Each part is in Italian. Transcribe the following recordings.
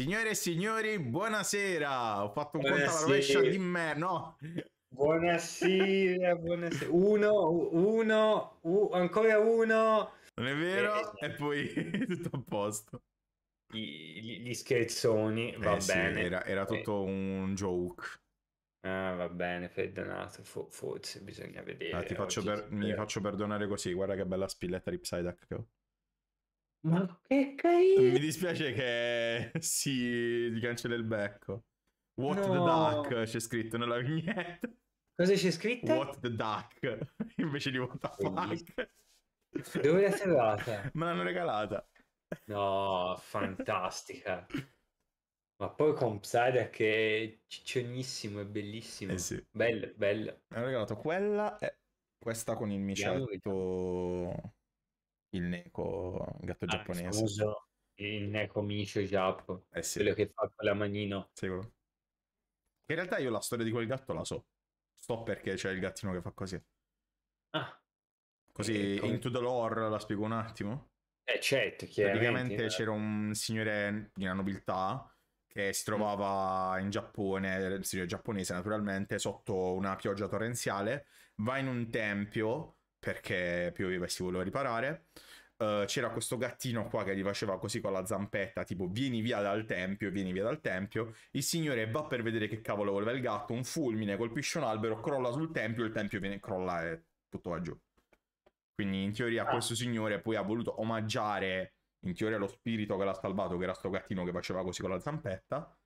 Signore e signori, buonasera! Ho fatto un buonasera. conto alla rovescia di me, no? Buonasera, buonasera. Uno, uno, uh, ancora uno. Non è vero? Eh, e poi tutto a posto. Gli, gli scherzoni, eh va eh, bene. Sì, era, era, eh. tutto un joke. Ah, va bene, perdonato, For, forse bisogna vedere. Ah, ti faccio per, mi faccio perdonare così, guarda che bella spilletta di Psyduck che ho. Ma che carino! Mi dispiace che si gli cancella il becco. What no. the duck c'è scritto nella vignetta. Cosa c'è scritto? What the duck invece di what the fuck. Dove l'hai trovata? Me l'hanno regalata. No, fantastica. Ma poi con Psyda che è ciccionissimo è bellissimo. Eh sì. Bello, bello. Mi hanno regalato quella e questa con il micetto il Neko, gatto ah, giapponese. Scuso, il Neko Micio Giappo, eh sì. quello che fa con la manino. Sicuro. Oh. In realtà io la storia di quel gatto la so. So perché c'è il gattino che fa così. Ah. Così, come... Into the Lore la spiego un attimo. Eh certo, Praticamente no? c'era un signore di una nobiltà che si mm. trovava in Giappone, giapponese naturalmente, sotto una pioggia torrenziale, va in un tempio perché pioveva e si voleva riparare, eh, c'era questo gattino qua che gli faceva così con la zampetta, tipo vieni via dal tempio, vieni via dal tempio. Il signore va per vedere che cavolo voleva il gatto, un fulmine colpisce un albero, crolla sul tempio, il tempio viene, crolla e tutto va giù. Quindi in teoria ah. questo signore poi ha voluto omaggiare in teoria lo spirito che l'ha salvato, che era sto gattino che faceva così con la zampetta,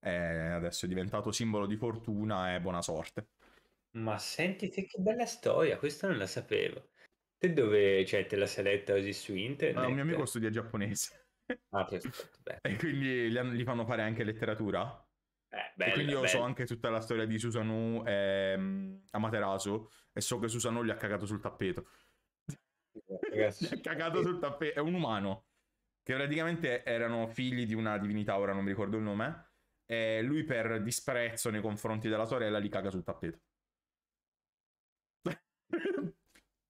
e adesso è diventato simbolo di fortuna e buona sorte. Ma senti che bella storia, questo non la sapevo. Te dove, cioè, te la sei letta così su internet? Ah, un mio amico studia giapponese. Ah, perfetto, E quindi gli, fanno fare anche letteratura. Eh, bello, e quindi io bello. so anche tutta la storia di Susanoo e mm, Amaterasu e so che Susanoo gli ha cagato sul tappeto. Ragazzi, gli ha cagato sul tappeto, è un umano che praticamente erano figli di una divinità, ora non mi ricordo il nome, eh, e lui per disprezzo nei confronti della sorella li caga sul tappeto.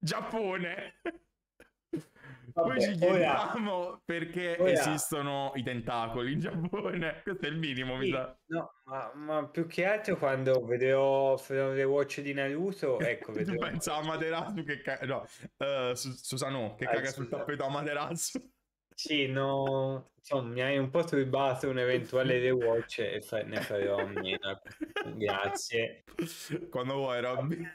Giappone. Vabbè, Poi ci chiediamo ora, perché ora. esistono i tentacoli in Giappone. Questo è il minimo, sì, mi sa. No, ma, ma, più che altro quando vedevo le Watch di Naruto, ecco, vedevo... Pensa a Materasu che caga... No, eh, uh, Susano che ah, caga sul tappeto a Materasu. Sì, no, insomma, mi hai un po' turbato un eventuale rewatch e fa... ne farò meno. Grazie. Quando vuoi, Robby.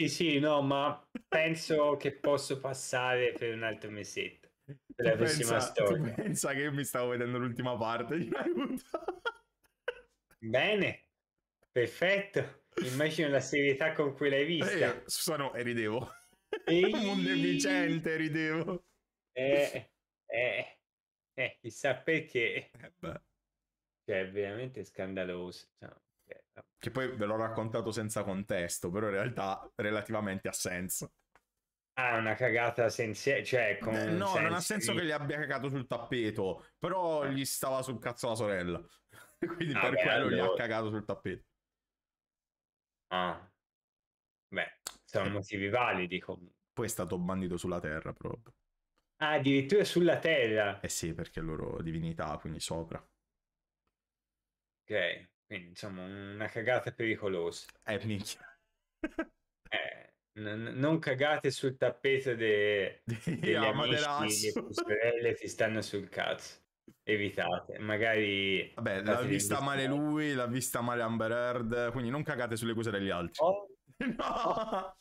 Sì, sì, no, ma penso che posso passare per un altro mesetto. Per tu la pensa, storia. Pensa che io mi stavo vedendo l'ultima parte di Naruto. Bene, perfetto. Immagino la serietà con cui l'hai vista. Eh, sono e ridevo. Ehi. Un vincente, ridevo. Eh, eh, eh, chissà perché. Eh Cioè, è veramente scandaloso. No. Cioè. Che poi ve l'ho raccontato senza contesto, però in realtà relativamente ha senso. Ah, una cagata senza... Cioè, con eh, no, sensi... non ha senso che gli abbia cagato sul tappeto, però eh. gli stava sul cazzo la sorella. Quindi ah, per beh, quello allora... gli ha cagato sul tappeto. Ah. Beh, sono eh. motivi validi comunque. Poi è stato bandito sulla terra proprio. Ah, addirittura sulla terra. Eh sì, perché loro divinità, quindi sopra. Ok. Quindi, insomma, una cagata pericolosa. Eh, minchia. eh, n- non cagate sul tappeto de- degli amici, le sorelle ti stanno sul cazzo. Evitate, magari... Vabbè, l'ha vista male lui, l'ha vista male Amber Heard, quindi non cagate sulle cose degli altri. Oh. no!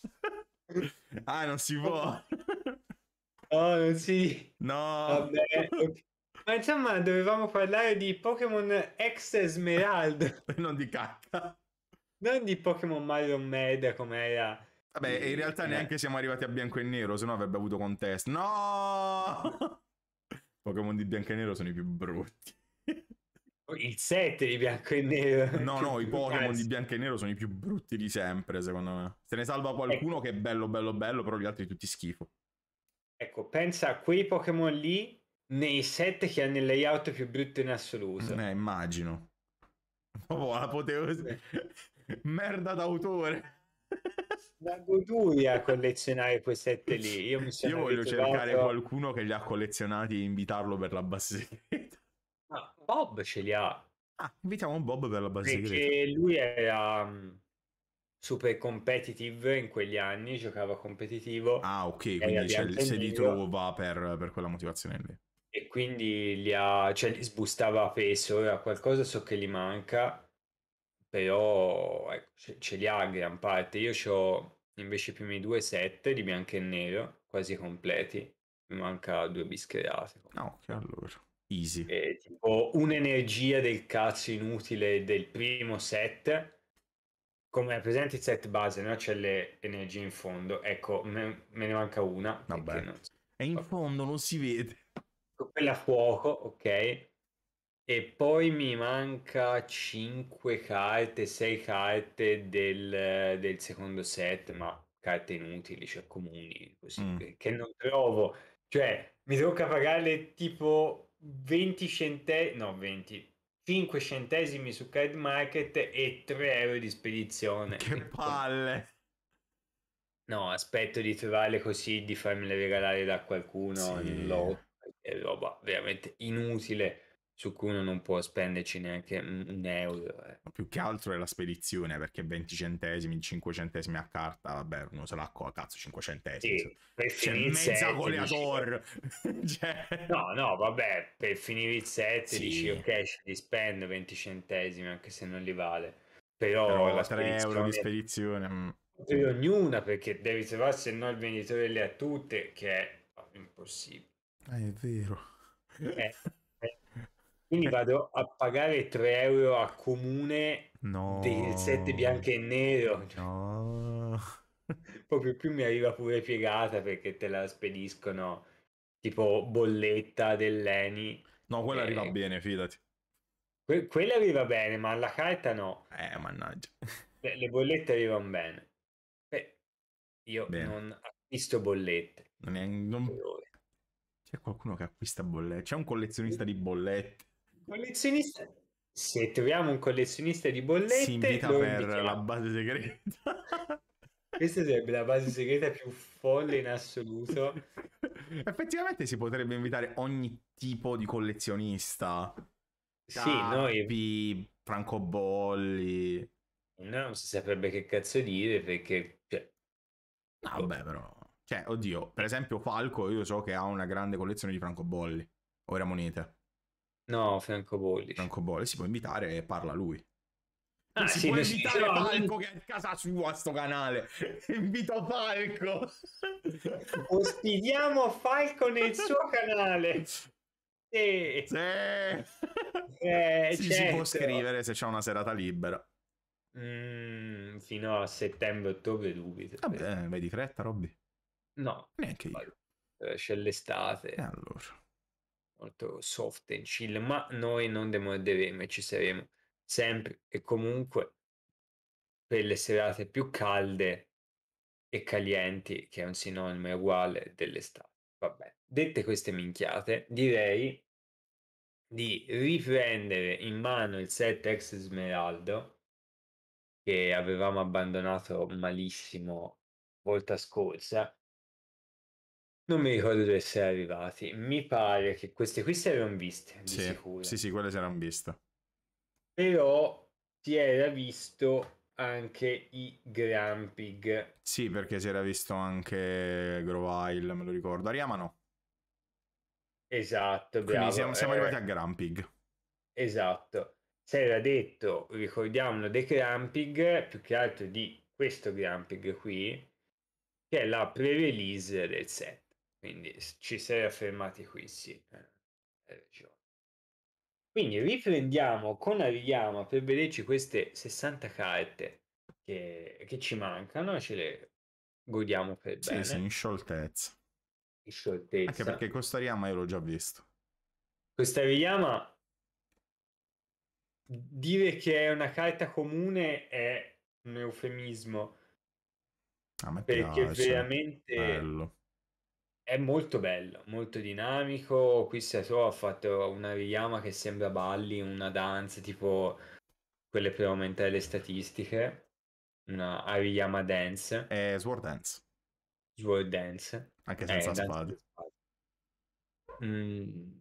ah, non si può! Oh, non oh, si... No! Vabbè, okay. Ma insomma, dovevamo parlare di Pokémon ex Esmeralda. non di cacca. Non di Pokémon Mario Med come era. Vabbè, in realtà eh. neanche siamo arrivati a bianco e nero, se no avrebbe avuto contest. No! Pokémon di bianco e nero sono i più brutti. Il 7 di bianco e nero. No, no, i Pokémon di bianco e nero sono i più brutti di sempre, secondo me. Se ne salva qualcuno ecco. che è bello, bello, bello, però gli altri tutti schifo. Ecco, pensa a quei Pokémon lì nei set che hanno il layout più brutto in assoluto. Eh, immagino. Oh, la potevo... Sì. Merda d'autore. Una goduria collezionare quei set lì. Io, mi sono Io voglio ritrovato... cercare qualcuno che li ha collezionati e invitarlo per la bassetta. Ah, Bob ce li ha. Ah, invitiamo Bob per la base Perché lui era mm, super competitive in quegli anni, giocava competitivo. Ah, ok, quindi se li trova per, per quella motivazione lì. E quindi li ha, cioè li sbustava peso, ora qualcosa so che gli manca, però ecco, ce, ce li ha in gran parte. Io ho invece i primi due set di bianco e nero, quasi completi, mi manca due bischerate. No, ah, che allora. Easy. E, tipo un'energia del cazzo inutile del primo set, come è presente il set base, no? c'è le energie in fondo, ecco, me, me ne manca una. Vabbè. Non... È in fondo, non si vede. Ecco, quella a fuoco, ok. E poi mi manca 5 carte, 6 carte del, del secondo set, ma carte inutili, cioè comuni, così, mm. che non trovo. Cioè, mi tocca pagarle tipo 20 centesimi, no 20, 5 centesimi su Card Market e 3 euro di spedizione. Che ecco. palle! No, aspetto di trovarle così, di farmele regalare da qualcuno sì. in lotto è roba veramente inutile su cui uno non può spenderci neanche un euro. Eh. più che altro è la spedizione, perché 20 centesimi, 5 centesimi a carta, vabbè, uno se l'ha a cazzo 5 centesimi. Sì, per cioè, mezza goleador! cioè... No, no, vabbè, per finire il set sì. dici ok, ci li spendo 20 centesimi, anche se non li vale. Però, Però la 3 spedizione... euro di spedizione... Per mm. ognuna, perché devi trovare se no il venditore le ha tutte, che è impossibile. Ah, è vero. Eh, eh. Quindi vado a pagare 3 euro a comune no. del set bianco e nero. No. Proprio più mi arriva pure piegata perché te la spediscono tipo bolletta dell'ENI. No, quella eh. arriva bene, fidati. Que- quella arriva bene, ma la carta no. Eh, mannaggia. Le, le bollette arrivano bene. Beh, io bene. non acquisto bollette. Non, è, non... C'è qualcuno che acquista bollette? C'è un collezionista di bollette? Collezionista? Se troviamo un collezionista di bollette... Si invita per invitiamo. la base segreta. Questa sarebbe la base segreta più folle in assoluto. Effettivamente si potrebbe invitare ogni tipo di collezionista. Sì, Tappi, noi... francobolli... No, non si saprebbe che cazzo dire perché... Cioè... Vabbè, però... Cioè, oddio, per esempio Falco, io so che ha una grande collezione di francobolli o era moneta. No, francobolli. Francobolli, si può invitare e parla lui. Ah, si sì, può invitare sì, Falco che è a casa sua a sto canale. Invito Falco. Ospitiamo Falco nel suo canale. Sì. sì. Eh, sì certo. Si può certo. scrivere se c'è una serata libera. Mm, fino a settembre-ottobre dubito. Vabbè, vedi fretta, Robby. No. Neanche io. Eh, c'è l'estate. E allora. Molto soft and chill, ma noi non demoderemo e ci saremo sempre e comunque per le serate più calde e calienti, che è un sinonimo uguale dell'estate. Vabbè, dette queste minchiate, direi di riprendere in mano il set ex smeraldo che avevamo abbandonato malissimo volta scorsa non mi ricordo dove si arrivati. Mi pare che queste qui si erano viste, di sì, sicuro. Sì, sì, quelle si erano viste. Però si era visto anche i Grampig. Sì, perché si era visto anche Grovile, me lo ricordo. Ariama no. Esatto, bravo. Quindi siamo, siamo eh. arrivati a Grampig. Esatto. Si era detto, ricordiamolo, dei Grampig, più che altro di questo Grampig qui, che è la pre-release del set. Quindi ci sei affermati qui, sì. Eh, Quindi riprendiamo con Ariyama per vederci queste 60 carte che, che ci mancano ce le godiamo per sì, bene. Sì, in scioltezza. In scioltezza. Anche perché Costa Ariyama io l'ho già visto. questa Ariyama dire che è una carta comune è un eufemismo. Ah, perché piace. veramente... Bello è molto bello, molto dinamico. Qui Sato ha fatto una richiama che sembra balli, una danza tipo quelle per aumentare le statistiche, una Ariyama Dance. E Sword Dance. Sword Dance. Anche eh, senza eh, spade. Mm,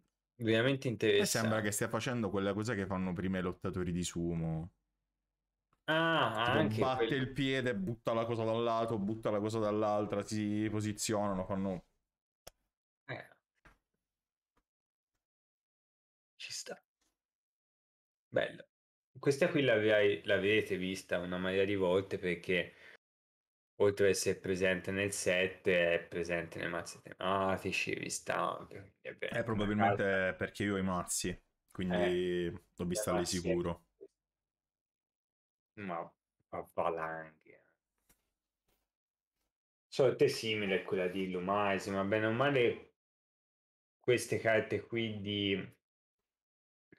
veramente interessante. E sembra che stia facendo quella cosa che fanno prima i lottatori di sumo. Ah, tipo, anche batte quel... il piede, butta la cosa da un lato, butta la cosa dall'altra, si posizionano, fanno Ci sta. Bella. Questa qui l'avete vista una marea di volte perché oltre ad essere presente nel set è presente nei mazzi tematici, vista anche. È, eh, è probabilmente calda. perché io ho i mazzi, quindi eh, l'ho vista lì sicuro. Ma, a valanghe. Sorte simile a quella di Lumaisi, ma bene o male queste carte qui di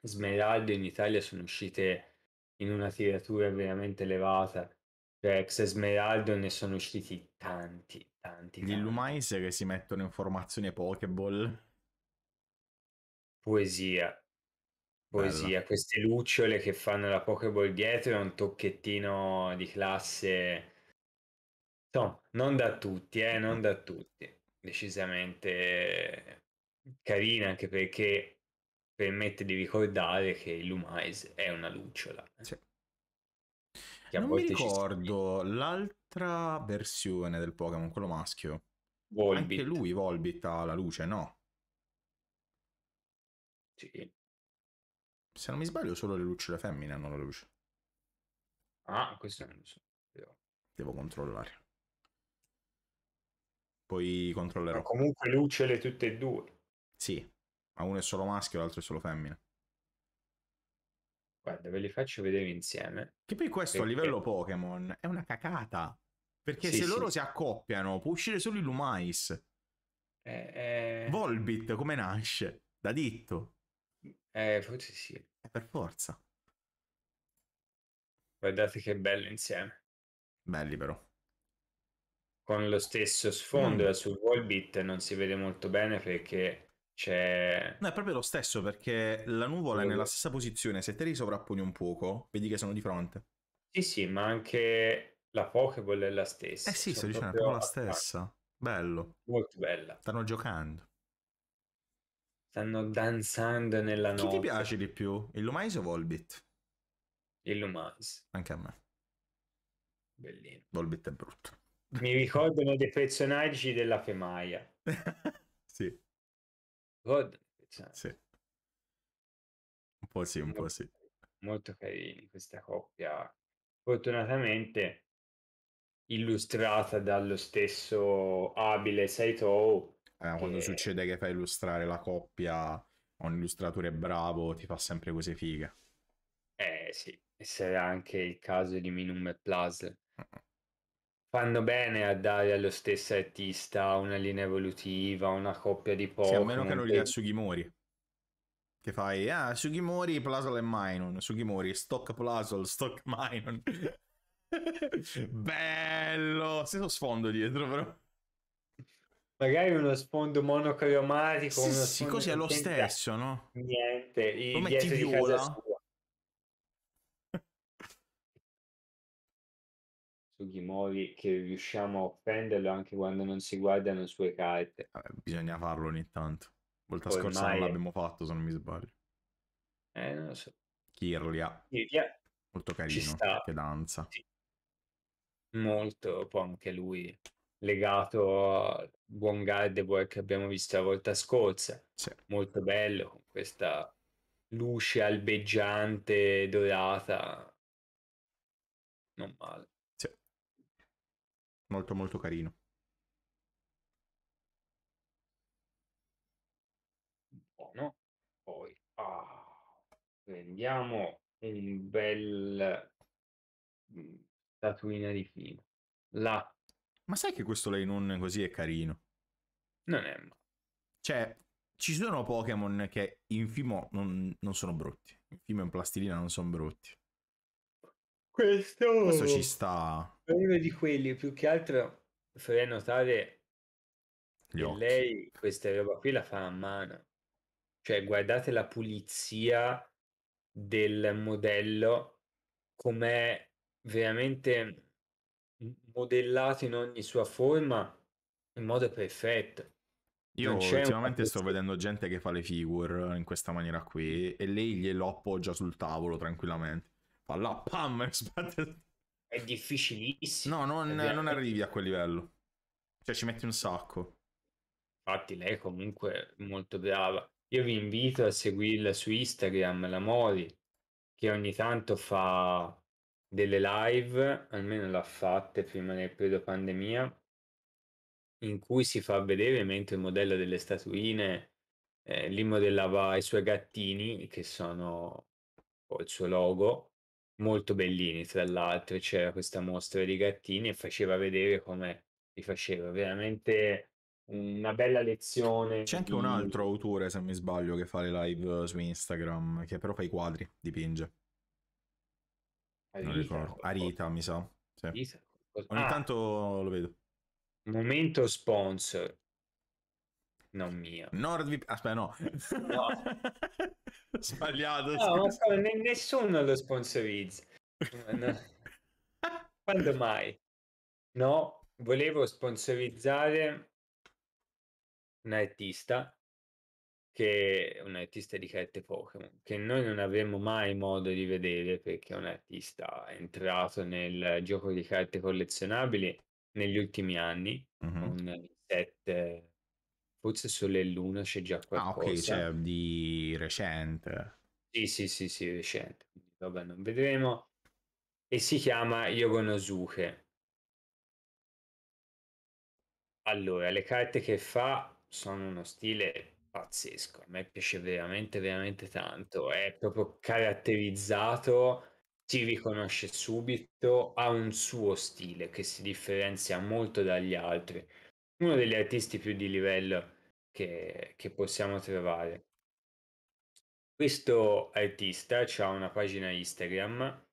smeraldo in Italia sono uscite in una tiratura veramente elevata. Cioè, ex Smeraldo ne sono usciti tanti, tanti. Di Lumaise che si mettono in formazione Pokéball. Poesia. Poesia. Bella. Queste lucciole che fanno la Pokéball dietro è un tocchettino di classe. No, non da tutti, eh, non da tutti. Decisamente carina anche perché permette di ricordare che il Lumais è una lucciola. Eh. Sì. Sì. Non mi ricordo l'altra versione del Pokémon, quello maschio. Volbit. Anche lui, Volbit, ha la luce, no? Sì. Se non mi sbaglio, solo le lucciole femmine hanno la luce. Ah, questo non lo so. Io. Devo controllare. Poi controllerò. Ma comunque lucciole tutte e due. Sì, ma uno è solo maschio l'altro è solo femmina. Guarda, ve li faccio vedere insieme. Che poi questo perché... a livello Pokémon è una cacata. Perché sì, se sì. loro si accoppiano può uscire solo il Lumais. Eh, eh... Volbit come nasce? Da ditto. Eh, forse sì. È per forza. Guardate che bello insieme. Belli però. Con lo stesso sfondo mm. sul Volbit non si vede molto bene perché c'è... Cioè no, è proprio lo stesso perché la nuvola è nella stessa posizione, se te li sovrapponi un poco, vedi che sono di fronte. Sì, sì, ma anche la Pokéball è la stessa. Eh sì, sono cioè sto dicendo, è proprio la stessa. Parte. Bello. Molto bella. Stanno giocando. Stanno danzando nella notte. Chi ti piace di più, il o Volbit? Il Anche a me. Bellino. Volbit è brutto. Mi ricordano dei personaggi della Femaia. God. Cioè. Sì. Un po' sì, un molto, po' sì. Molto carini questa coppia. Fortunatamente illustrata dallo stesso abile Saito. Eh, quando succede che fai illustrare la coppia a un illustratore bravo ti fa sempre cose fighe. Eh sì, e sarà anche il caso di Minum e Plus. Uh-huh fanno bene a dare allo stesso artista una linea evolutiva, una coppia di Pokémon. Sì, a meno che non li dia Sugimori. Che fai? Ah, Sugimori, Plasol e Minon. Sugimori, stock Plasol, stock Minon. Bello! Stesso sfondo dietro, però. Magari uno sfondo monocromatico. Sì, uno sì sfondo così è lo stesso, no? Niente. Come ti viola? Sugimori che riusciamo a offenderlo anche quando non si guardano sue carte. Eh, bisogna farlo ogni tanto. Volta Ormai scorsa non l'abbiamo fatto, se non mi sbaglio. Eh, non lo so. Kirlia. Kirlia. Molto carino, che danza. Sì. Molto, poi anche lui legato al buon Gardevoir che abbiamo visto la volta scorsa. Sì. Molto bello, con questa luce albeggiante, dorata. Non male molto molto carino. Buono, poi ah, prendiamo un bel mm, tatuina di fino. La... Ma sai che questo lei non così è carino? Non è male. Cioè, ci sono Pokémon che in Fimo non, non, sono brutti. In Fimo in plastilina non sono brutti. Questo... Questo ci sta è uno di quelli più che altro farei notare che lei questa roba qui la fa a mano cioè guardate la pulizia del modello com'è veramente modellato in ogni sua forma in modo perfetto io ultimamente sto vedendo gente che fa le figure in questa maniera qui e lei glielo appoggia sul tavolo tranquillamente. Fa la pam e sbatte è difficilissimo. No, non, non arrivi a quel livello. Cioè ci metti un sacco. Infatti lei è comunque molto brava. Io vi invito a seguirla su Instagram, la Mori, che ogni tanto fa delle live, almeno l'ha fatte prima del periodo pandemia, in cui si fa vedere mentre il modello delle statuine, eh, lì modellava i suoi gattini, che sono il suo logo, molto bellini, tra l'altro c'era questa mostra di gattini e faceva vedere come li faceva, veramente una bella lezione. C'è anche di... un altro autore, se non mi sbaglio, che fa le live eh, su Instagram, che però fa i quadri, dipinge. Arita, non ricordo. Arita, mi sa. Sì. Ogni ah, tanto lo vedo. Momento sponsor. Non mio. Nordvip... Aspetta, no. no. Sbagliato. No, nessuno lo sponsorizza. No. Quando mai? No, volevo sponsorizzare un artista che è un artista di carte Pokémon che noi non avremo mai modo di vedere perché è un artista entrato nel gioco di carte collezionabili negli ultimi anni mm-hmm. con set forse Sole e Luna c'è già qualcosa. Ah, ok, cioè di recente. Sì, sì, sì, sì, recente. vabbè, non vedremo. E si chiama Yogonosuke. Allora, le carte che fa sono uno stile pazzesco. A me piace veramente, veramente tanto. È proprio caratterizzato, si riconosce subito, ha un suo stile che si differenzia molto dagli altri uno degli artisti più di livello che, che possiamo trovare. Questo artista ha una pagina Instagram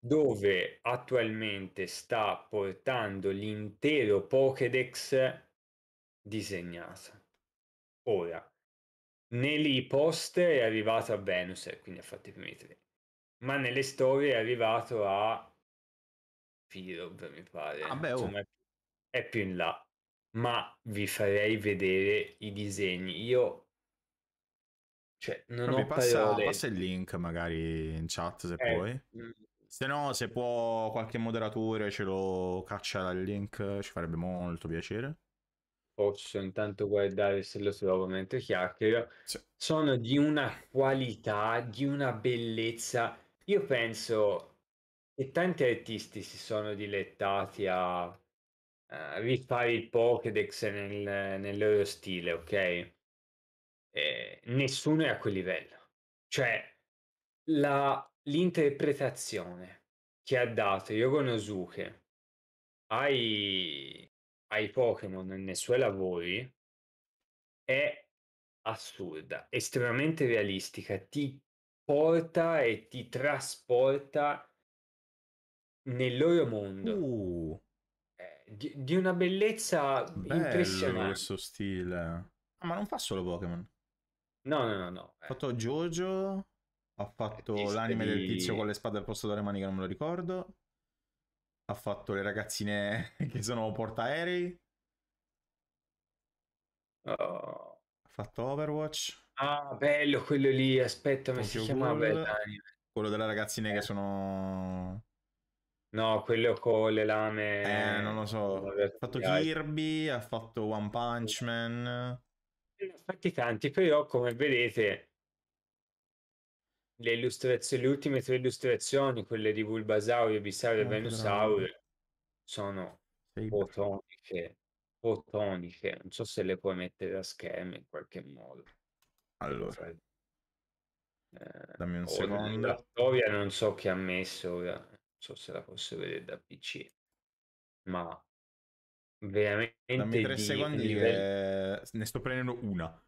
dove attualmente sta portando l'intero Pokédex disegnato. Ora, nei post è arrivato a Venus, e quindi ha fatto i primi tre, ma nelle storie è arrivato a Firob, mi pare. Ah beh, oh. Insomma, è più in là ma vi farei vedere i disegni. Io cioè, non Vabbè, ho passa, passa il link magari in chat se eh. puoi. Mm. Se no, se può qualche moderatore ce lo caccia dal link, ci farebbe molto piacere. Posso intanto guardare se lo trovo mentre chiacchiero. Sì. Sono di una qualità, di una bellezza. Io penso che tanti artisti si sono dilettati a rifare eh, il Pokédex nel, nel, loro stile, ok? Eh, nessuno è a quel livello. Cioè, la, l'interpretazione che ha dato Yogo Nosuke ai, ai Pokémon nei suoi lavori è assurda, estremamente realistica, ti porta e ti trasporta nel loro mondo. Uh di, di una bellezza Bello impressionante. questo stile. Ah, ma non fa solo Pokémon. No, no, no, no. Ha eh. fatto Jojo, ha eh, fatto eh, l'anime di... del tizio con le spade al posto delle mani che non me lo ricordo. Ha fatto le ragazzine che sono portaerei. Oh. Ha fatto Overwatch. Ah, bello quello lì, aspetta, come si chiamava? Quello delle ragazzine eh. che sono No, quello con le lame... Eh, non lo so. Ha fatto Kirby, ha fatto One Punch Man. Infatti tanti, però come vedete le illustrazioni, le ultime tre illustrazioni, quelle di Bulbasaur, Bissaur e oh, Venusaur, sono Sei... fotoniche, fotoniche. Non so se le puoi mettere a schermo in qualche modo. Allora. Eh, Dammi un secondo. La storia non so chi ha messo ora non so se la posso vedere da PC, ma veramente... Dammi tre secondi livello... ne sto prendendo una.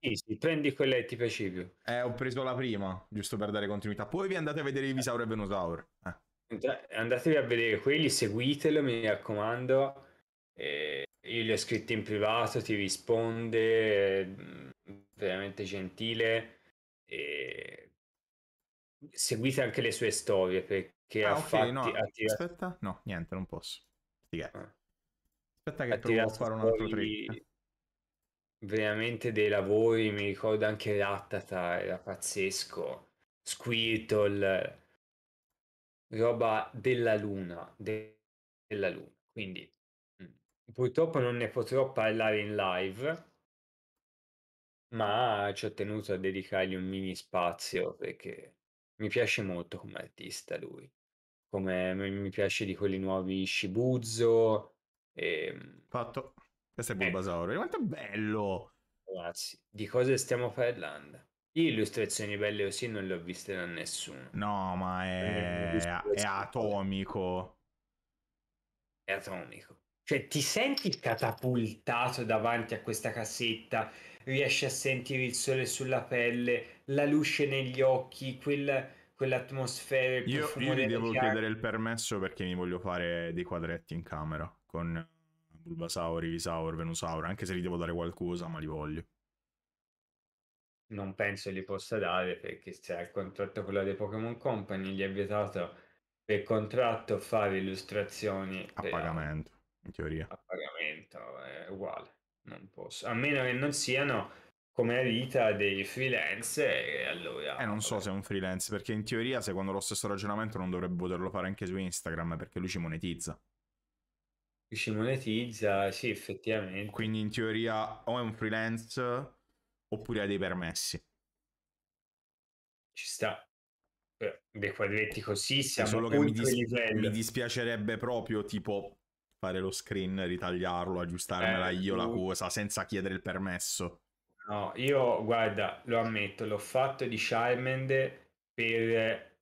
Sì, sì, prendi quella e ti piace più. Eh, ho preso la prima, giusto per dare continuità. Poi vi andate a vedere i eh. Visaur e Venosaur. Eh. Andatevi a vedere quelli, seguitelo, mi raccomando. Eh, io li ho scritti in privato, ti risponde, mm, veramente gentile. E... Seguite anche le sue storie perché che ah, ha okay, fatti, no. ha Aspetta, no, niente, non posso. Stighe. Ah. Aspetta che ha provo a fare un altro trick. Veramente dei lavori, mi ricordo anche Rattata, era pazzesco. Squirtle, roba della luna, de- della luna. Quindi mm. purtroppo non ne potrò parlare in live, ma ci ho tenuto a dedicargli un mini spazio perché mi piace molto come artista lui come mi piace di quelli nuovi Shibuzo. E, ehm, Fatto. Questo è Ecco. Eh. Bulbasaur. Quanto è bello! ragazzi, di cosa stiamo parlando? illustrazioni belle così non le ho viste da nessuno. No, ma è, Eh, è è atomico. È atomico. Cioè, ti senti catapultato davanti a questa cassetta, riesci a sentire il sole sulla pelle, la luce negli occhi, quel, quell'atmosfera. Io, io gli devo chiaro. chiedere il permesso perché mi voglio fare dei quadretti in camera con Bulbasaur, Ivisaur, Venusaur, anche se gli devo dare qualcosa, ma li voglio. Non penso li possa dare perché c'è cioè, il contratto con la dei Pokémon Company, gli è vietato per contratto fare illustrazioni a per... pagamento, in teoria. A pagamento è uguale, non posso, a meno che non siano come vita dei freelance e allora... Eh, non so se è un freelance, perché in teoria secondo lo stesso ragionamento non dovrebbe poterlo fare anche su Instagram, perché lui ci monetizza. Lui Ci monetizza, sì, effettivamente. Quindi in teoria o è un freelance oppure ha dei permessi. Ci sta. Dei quadretti così siamo solo che mi, dis- mi dispiacerebbe proprio tipo fare lo screen, ritagliarlo, aggiustarmela eh, io tu... la cosa senza chiedere il permesso. No, io guarda, lo ammetto, l'ho fatto di Charmende per,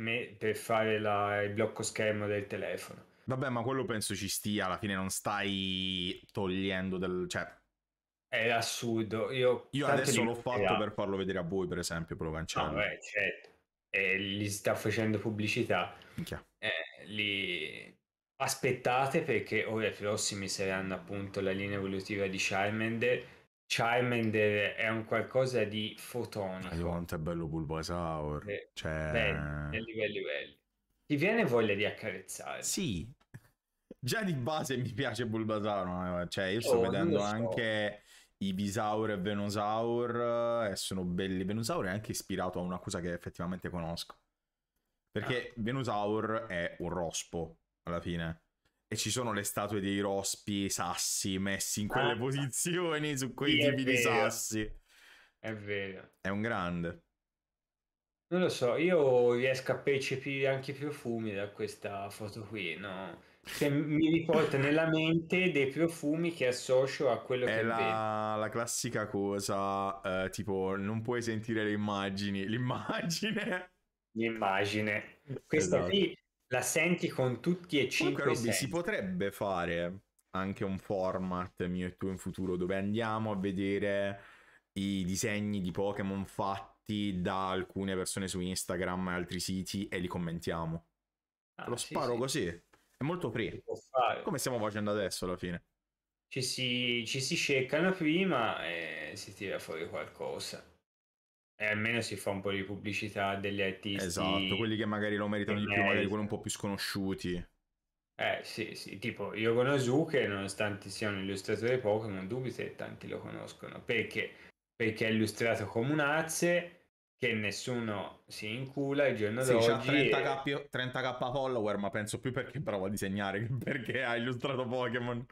me, per fare la, il blocco schermo del telefono. Vabbè, ma quello penso ci stia, alla fine non stai togliendo del... Cioè... È assurdo. Io, io adesso l'ho fatto era... per farlo vedere a voi, per esempio, per lo cancello. No, beh, certo. E gli sta facendo pubblicità. Minchia. Eh, li... Aspettate perché ora i prossimi saranno appunto la linea evolutiva di Charmander Charmander è un qualcosa di fotonico. Ma quanto è bello Bulbasaur. Eh, cioè... Belli, belli, belli. Ti viene voglia di accarezzare. Sì. Già di base mi piace Bulbasaur, eh, cioè io sto oh, vedendo so. anche i Bisaur e Venusaur. Eh, e sono belli. Venusaur è anche ispirato a una cosa che effettivamente conosco. Perché ah. Venusaur è un rospo alla fine e ci sono le statue dei rospi sassi messi in quelle ah, posizioni su quei sì, tipi di sassi. È vero. È un grande. Non lo so, io riesco a percepire anche i profumi da questa foto qui, no? Che cioè, mi riporta nella mente dei profumi che associo a quello è che la, la classica cosa, eh, tipo, non puoi sentire le immagini, l'immagine... L'immagine. Questa esatto. qui la senti con tutti e cinque. Comunque, si potrebbe fare anche un format mio e tu in futuro dove andiamo a vedere i disegni di Pokémon fatti da alcune persone su Instagram e altri siti e li commentiamo. Ah, Lo sì, sparo sì. così. È molto free. Come stiamo facendo adesso alla fine. Ci si, ci si prima e eh, si tira fuori qualcosa. E almeno si fa un po' di pubblicità degli artisti. Esatto, quelli che magari lo meritano di più, merito. magari quelli un po' più sconosciuti. Eh sì, sì, tipo Yogo Nozuke, nonostante sia un illustratore Pokémon, dubito che tanti lo conoscono. Perché? Perché è illustrato come un azze che nessuno si incula il giorno sì, d'oggi. 30k, e... 30k follower, ma penso più perché è bravo a disegnare che perché ha illustrato Pokémon.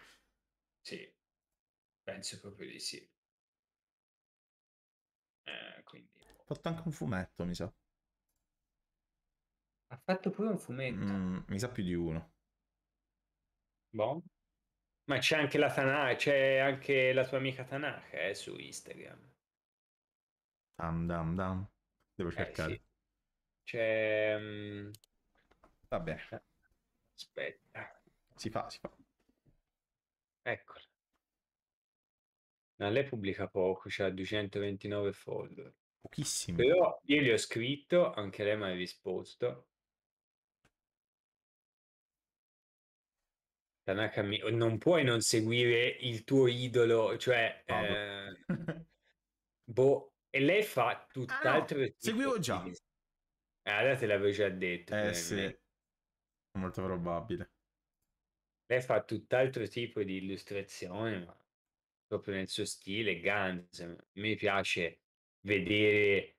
Sì, penso proprio di sì. Eh, quindi fatto anche un fumetto, mi sa. Ha fatto pure un fumetto. Mm, mi sa più di uno. Boh. Ma c'è anche la Tanaka, c'è anche la tua amica Tanaka eh, su Instagram. Dam, dam, dam. Devo eh, cercare. Sì. C'è... Um... Mm, Va Aspetta. Si fa, si fa. Eccola. Ma lei pubblica poco, c'ha 229 follower. Pochissimi. Però io gli ho scritto, anche lei mi ha risposto. Tanaka mi... non puoi non seguire il tuo idolo, cioè... Eh... boh, e lei fa tutt'altro... Ah, no. Seguivo già. Di... Eh, ah, allora te l'avevo già detto. Eh sì, me. molto probabile. Lei fa tutt'altro tipo di illustrazione, ma proprio nel suo stile, Gans, mi piace vedere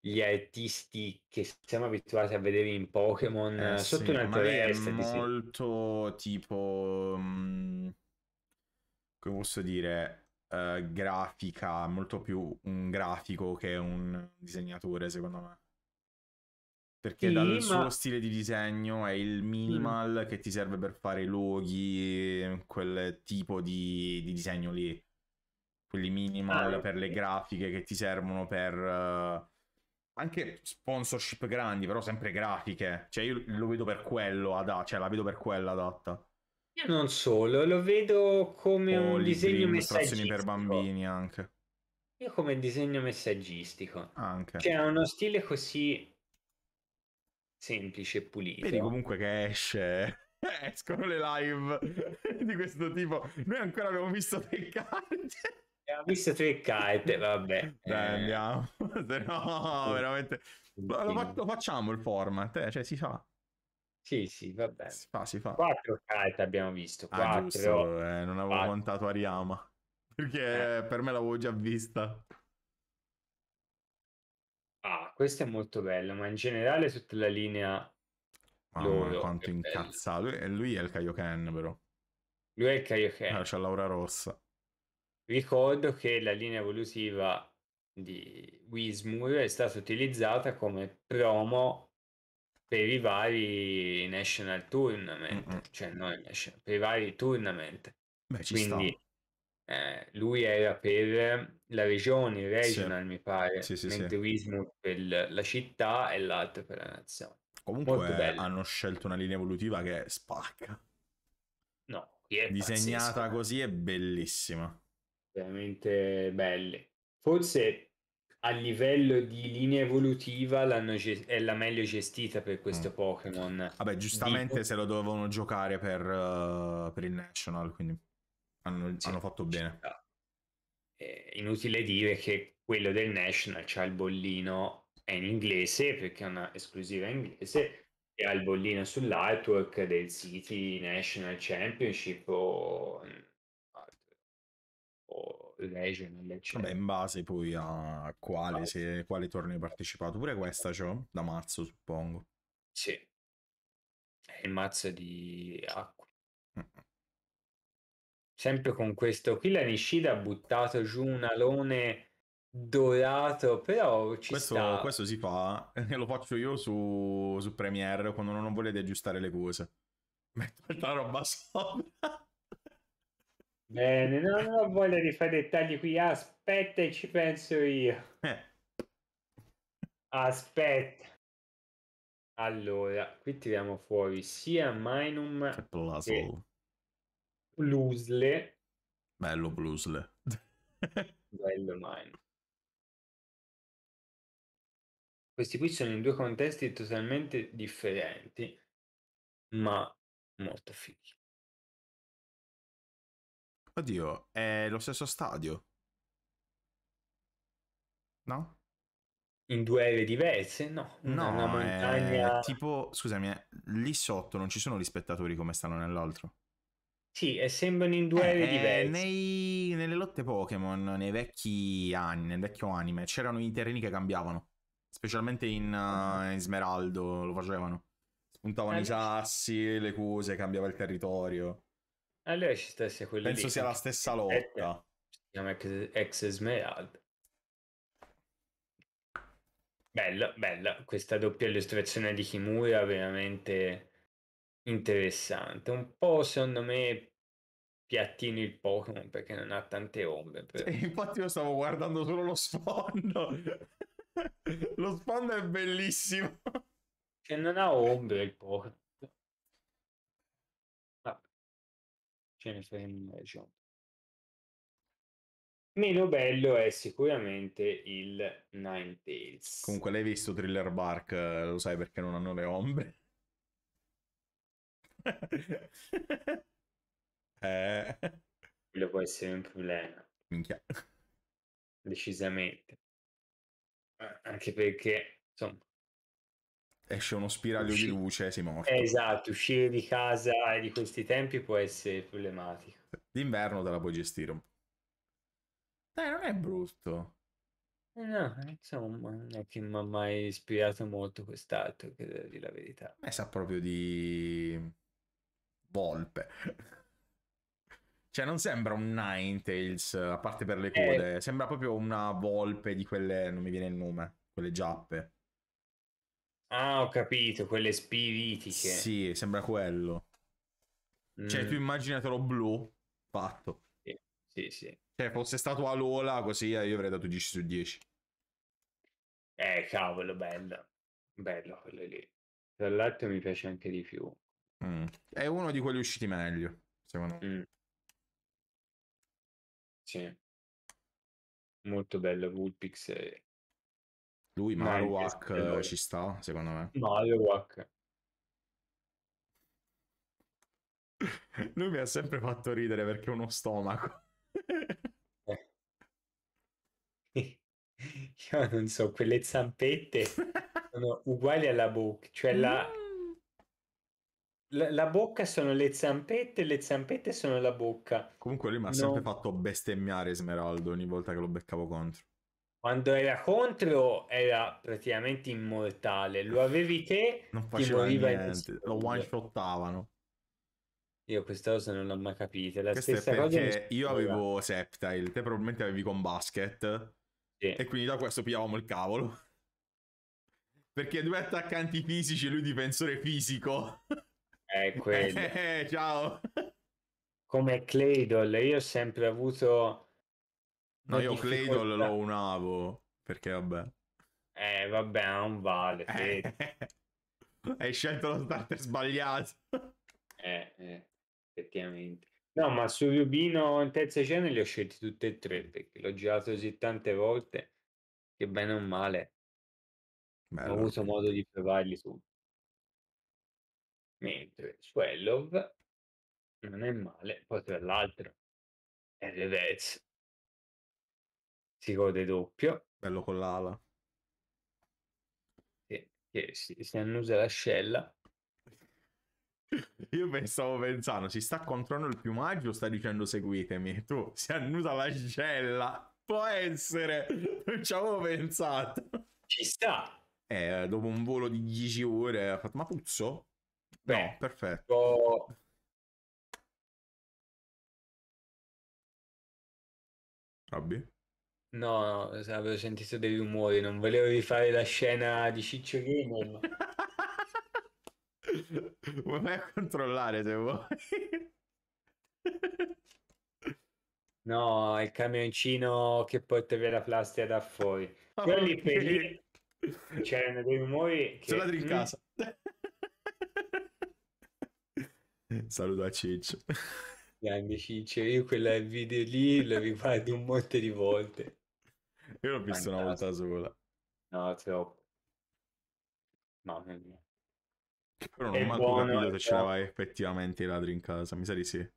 gli artisti che siamo abituati a vedere in Pokémon eh, eh sotto sì, un'altra veste. È molto sì. tipo... Mh, mm, come posso dire? Uh, grafica, molto più un grafico che un disegnatore, secondo me. Perché sì, dal ma... suo stile di disegno è il mm. minimal mm. che ti serve per fare i loghi, quel tipo di, di disegno lì quelli minimal ah, per le grafiche che ti servono per uh, anche sponsorship grandi, però sempre grafiche. Cioè, io lo vedo per quello adatta, cioè la vedo per quella adatta. Io non solo, lo vedo come oh, un disegno messaggistico. per bambini anche. Io come disegno messaggistico. Anche. Cioè, uno stile così semplice e pulito. Vedi comunque che esce escono le live di questo tipo. Noi ancora abbiamo visto dei carte Abbiamo visto tre kite, vabbè. Dai, eh. andiamo. no, veramente. Lo, lo, facciamo il format, eh? cioè si fa. Sì, sì, vabbè. Si fa, si fa. Quattro kite abbiamo visto. Ah, giusto, eh, non avevo Quattro. contato Ariama. Perché eh. per me l'avevo già vista. Ah, questo è molto bello, ma in generale tutta la linea... Mamma mia, quanto incazzato. Lui, lui, è il Kaioken, però. Lui è il Kaioken. Ah, eh, c'è Laura Rossa. Ricordo che la linea evolutiva di Wismur è stata utilizzata come promo per i vari national tournament, mm-hmm. cioè non per i vari tournament. Beh, ci Quindi eh, lui era per la regione, il regional sì. mi pare, sì, sì, mentre Wismur per la città e l'altro per la nazione. Comunque hanno scelto una linea evolutiva che spacca. No, è disegnata pazzesco. così è bellissima veramente belle. Forse a livello di linea evolutiva ge- è la meglio gestita per questo mm. Pokémon. Vabbè, giustamente Dico... se lo dovevano giocare per, uh, per il National, quindi hanno, sì, hanno fatto bene. È eh, inutile dire che quello del National c'ha cioè il bollino, è in inglese perché è una esclusiva inglese, e ha il bollino sull'artwork del City National Championship o mm, o Legend, eccetera. Vabbè, in base poi a quale, ah, se, quale torneo hai partecipato. Pure questa c'ho, da marzo suppongo. Sì. È il mazzo di acqua. Sempre con questo qui la Nishida ha buttato giù un alone dorato, però ci questo, sta. Questo si fa, e eh, lo faccio io su, su Premiere quando non volete aggiustare le cose. Metto la roba sopra. Bene, non ho voglia di fare dettagli qui. Aspetta e ci penso io. Eh. Aspetta. Allora, qui tiriamo fuori sia Minum che Puzzle. Blusle. Bello Blusle. Bello Minum. Questi qui sono in due contesti totalmente differenti, ma molto fighi. Oddio, è lo stesso stadio. No? In due aree diverse? No. Una, no, una montagna... tipo, scusami, lì sotto non ci sono gli spettatori come stanno nell'altro. Sì, e sembrano in due aree eh, eh, diverse. Nei, nelle lotte Pokémon, nei vecchi anni, nel vecchio anime, c'erano i terreni che cambiavano. Specialmente in, uh, in Smeraldo lo facevano. Spuntavano eh, i sassi, le cose, cambiava il territorio. Allora eh, ci sta sia Penso lì, sia la stessa lotta. Si chiama Ex Esmeralda. Bella, bella. Questa doppia illustrazione di Kimura veramente interessante. Un po' secondo me piattino il Pokémon perché non ha tante ombre. Però... Sì, infatti io stavo guardando solo lo sfondo. lo sfondo è bellissimo. Che non ha ombre il Pokémon. ce ne diciamo. Meno bello è sicuramente il Nine Ninetales. Comunque l'hai visto Thriller Bark, eh, lo sai perché non hanno le ombre. eh. Quello può essere un problema. Minchia. Decisamente. Anche perché, insomma, esce uno spiraglio Usci... di luce e si morto. Esatto, uscire di casa di questi tempi può essere problematico. D'inverno te la puoi gestire un Dai, non è brutto. Eh no, insomma, non è che mi ha mai ispirato molto quest'altro, che devo dire la verità. Beh, sa proprio di... Volpe. Cioè, non sembra un Ninetales, a parte per le eh. code, eh, sembra proprio una volpe di quelle, non mi viene il nome, quelle giappe. Ah, ho capito, quelle spiritiche. Sì, sembra quello. Cioè, mm. Cioè, tu immaginatelo blu, fatto. Sì, sì, sì. Cioè, fosse stato Alola, così eh, io avrei dato 10 su 10. Eh, cavolo, bello. Bello quello lì. Dal letto mi piace anche di più. Mm. È uno di quelli usciti meglio, secondo me. Mm. Sì. Molto bello, Vulpix. Lui Marowak eh, ci sta, secondo me. Marowak. Lui mi ha sempre fatto ridere perché è uno stomaco. Eh. Io non so, quelle zampette sono uguali alla bocca, cioè la... La, la, bocca sono le zampette, le zampette sono la bocca. Comunque lui mi ha sempre fatto bestemmiare Smeraldo ogni volta che lo beccavo contro. Quando era contro era praticamente immortale. Lo avevi te, non faceva niente, lo one shottavano. Io questa cosa non l'ho mai capita. La Questo stessa cosa che io avevo Septile, te probabilmente avevi con Basket. E quindi da questo pigliavamo il cavolo. Perché due attaccanti fisici e lui difensore fisico. Eh, quello. Eh, ciao. Come Claydol, io ho sempre avuto No, io Claydol lo unavo, perché vabbè. Eh, vabbè, non vale. Eh. Hai scelto lo starter sbagliato. eh, eh, effettivamente. No, ma su Rubino in terza cena li ho scelti tutti e tre, perché l'ho girato così tante volte, che bene o male Bello. ho avuto modo di provarli tutti. Mentre su Elov non è male, poi tra l'altro è reverse si gode doppio. Bello con l'ala. Sì, si, si annusa l'ascella. Io stavo pensando, si sta controllando il piumaggio sta dicendo seguitemi? Tu, si annusa l'ascella. Può essere, non ci avevo pensato. Ci sta. Eh, dopo un volo di 10 ore, ha fatto, ma puzzo? Beh, no, perfetto. Oh... Robby? No, no, avevo sentito dei rumori, non volevo rifare la scena di Ciccio Gamer. Vuoi controllare se vuoi? no, è il camioncino che porta via la plastica da fuori. Oh, Quelli per lì c'erano dei rumori che... Se la in mm. casa. Saluto a Ciccio. Grande Ciccio, io quel video lì lo riguardo un monte di volte. Io l'ho visto una volta sola. No, troppo. Mamma mia. Però non ho mai capito se ce l'aveva effettivamente i ladri in casa. Mi sa di sì.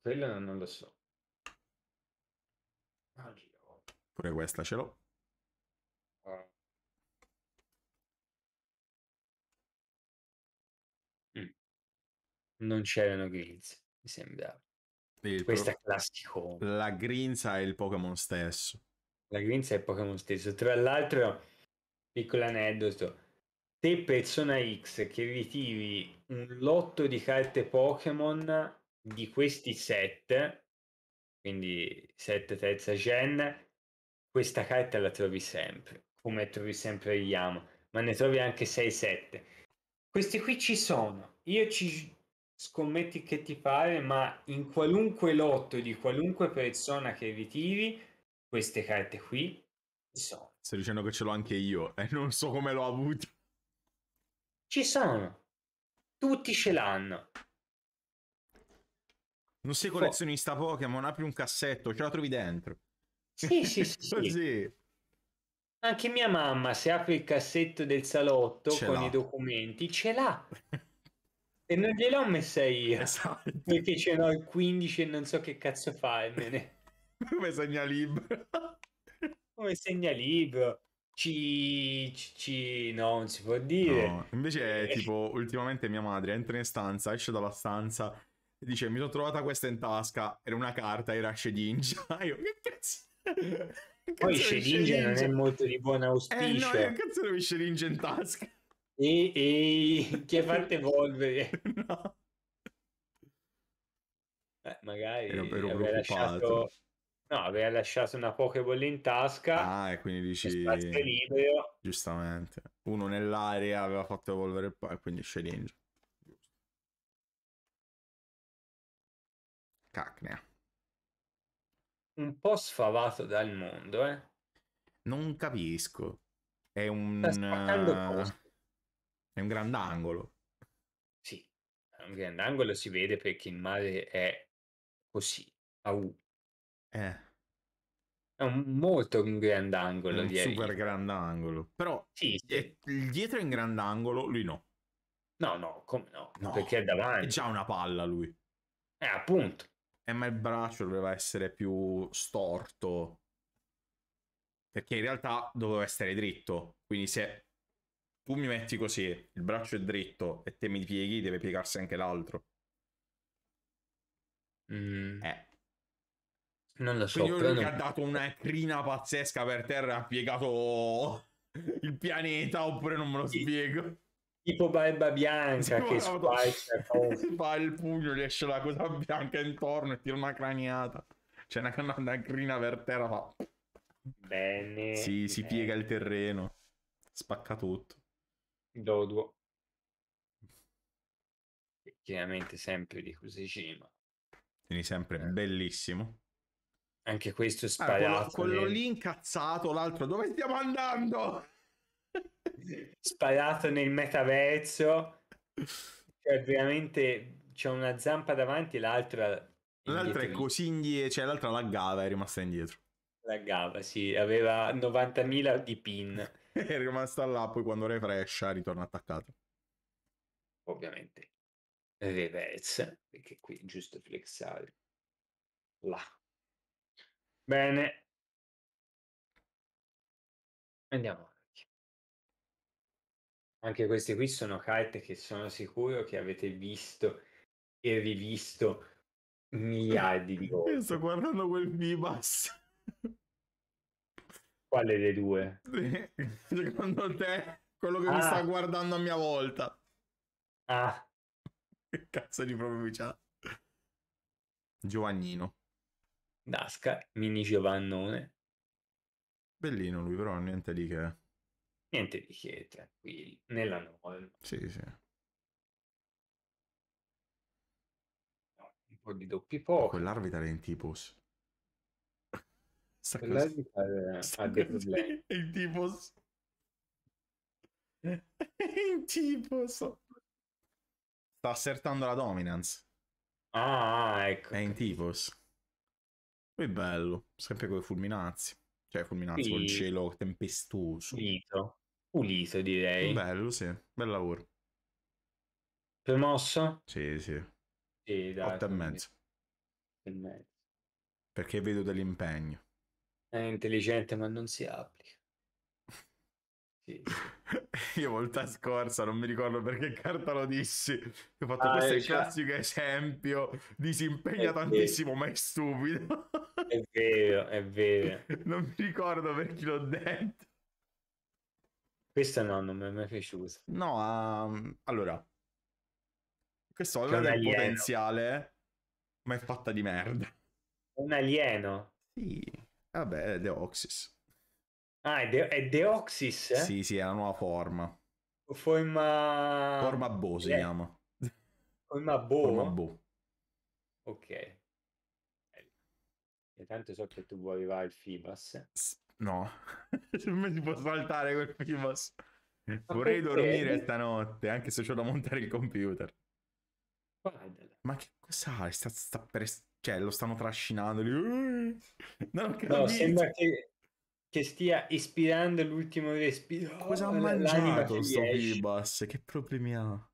Quello non lo so. Pure questa ce l'ho. Ah. Mm. non c'erano Greens, mi sembra. Il Questo è classico. La Greens è il Pokémon stesso. La grinza è il Pokémon stesso. Tra l'altro, piccolo aneddoto, se persona X che ritiri un lotto di carte Pokémon di questi set, quindi set terza gen, questa carta la trovi sempre, come trovi sempre gli amo, ma ne trovi anche 6-7. Questi qui ci sono, io ci scommetti che ti pare, ma in qualunque lotto di qualunque persona che ritiri queste carte qui ci sono. Sto dicendo che ce l'ho anche io e non so come l'ho avuto. Ci sono. Tutti ce l'hanno. Non sei collezionista Pokémon, apri un cassetto, ce la trovi dentro. Sì, sì, sì. Così. Anche mia mamma, se apre il cassetto del salotto ce con l'ha. i documenti, ce l'ha. e non gliel'ho messa io. Esatto. Perché ce n'ho il 15 e non so che cazzo farmene. Come segnalibro. Come segnalibro. Ci, ci, ci, no, non si può dire. No. Invece, è, eh. tipo, ultimamente mia madre entra in stanza, esce dalla stanza e dice: Mi sono trovata questa in tasca. Era una carta, era Shedinja. Io, che cazzo. Che Poi Shedinja non è molto di buon auspicio. Eh, no, che cazzo era Shedinja in tasca? E, e ha fatto evolvere no. Beh, magari ero, ero preoccupato. Lasciato No, aveva lasciato una Pokéball in tasca. Ah, e quindi dici... Spazio libero. Giustamente. Uno nell'area aveva fatto evolvere il e quindi Shedinja. Cacnea. Un po' sfavato dal mondo, eh. Non capisco. È un... Eh, è un grandangolo. Sì, è un grandangolo si vede perché il mare è così, a U eh. È un, molto un grandangolo. È un direi. super grandangolo. Però sì, sì. il dietro è in grandangolo, lui no. No, no, come no? no. Perché è davanti. È già una palla lui. Eh, appunto. Eh, ma il braccio doveva essere più storto. Perché in realtà doveva essere dritto. Quindi se tu mi metti così, il braccio è dritto e te mi pieghi, deve piegarsi anche l'altro. Mm. Eh. Non lo so. Quindi lui non... ha dato una crina pazzesca per terra, ha piegato il pianeta, oppure non me lo spiego. Tipo barba bianca sì, che spacca. Fa il pugno, riesce la cosa bianca intorno e tira una craniata. C'è cioè, una, una, una crina per terra, fa... Bene. Sì, bene. si piega il terreno. Spacca tutto. Dodo. Chiaramente sempre di così cima. Quindi sempre eh. bellissimo. Anche questo è ah, sparare. Eh, quello, quello lì incazzato, l'altro dove stiamo andando? sparato nel metaverso. Cioè, veramente c'è una zampa davanti e l'altra. L'altra è così indietro, cioè l'altra laggava, è rimasta indietro. Laggava, sì, aveva 90.000 di pin. è rimasta là, poi quando refresha ritorna attaccato. Ovviamente. Reverse, perché qui è giusto flexare. Là. Bene. Andiamo avanti. Anche questi qui sono carte che sono sicuro che avete visto e rivisto migliaia di volte. sto guardando quel Vibas. Quale delle due? Secondo te, quello che ah. mi sta ah. guardando a mia volta. Ah. Che cazzo di proprio c'ha? Giovannino. Dasca, mini Giovannone. Bellino lui, però niente di che. Niente di che, tranquilli, nella norma. Sì, sì. Un po' di doppi pochi. Quell'arbitro è in tipos. Quell'arbitro ha dei problemi. È in tipos. È in tipos. Sta assertando la dominance. Ah, ah ecco. È in tipos. Poi bello, sempre con i fulminanzi. Cioè, fulminanzi sì. col cielo tempestoso. Pulito. Pulito, direi. Bello, sì. Bel lavoro. Promosso? Sì, sì. Sì, dai. 8 e mezzo. e mezzo. Perché vedo dell'impegno. È intelligente, ma non si applica sì. Io volta scorsa non mi ricordo perché carta lo dissi. Ho fatto ah, questo è il classico esempio. Disimpegna è tantissimo, vero. ma è stupido. È vero, è vero. Non mi ricordo per chi l'ho detto. Questa no, non mi è mai piaciuta. No, um, allora. Questo è un alieno. potenziale, ma è fatta di merda. Un alieno? Sì. Vabbè, The Oxys. Ah, è, De- è Deoxys? Eh? Sì, sì, è la nuova forma. Forma... Forma Bo si eh. chiama. Forma Bo? Forma Bo. Ok. E tanto so che tu vuoi va il Fibas. No, non si può saltare quel Fibas. Vorrei dormire stanotte, anche se ho da montare il computer. Guardala. Ma che cosa Sta, sta per... Cioè, lo stanno trascinando lì. No, no sembra che che stia ispirando l'ultimo respiro. Cosa ha mangiato sto Bibas? Che problemi ha?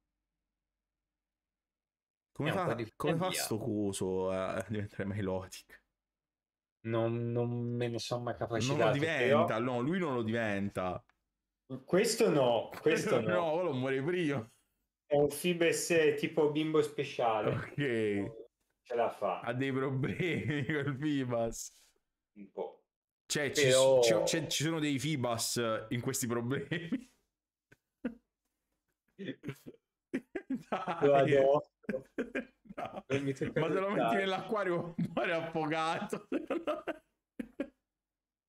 Come, fa, come fa, sto coso a diventare melodic? Non, non me ne sono mai capace. Non lo diventa, però... no, lui non lo diventa. Questo no, questo no. no, lo muore prima. È un Fibes eh, tipo bimbo speciale. Ok. Ce la fa. Ha dei problemi col Fibas. Un po'. Cioè, ci, Però... c- c- ci sono dei Fibas eh, in questi problemi. Dai. Lo no. Ma se lo metti nell'acquario muore affogato.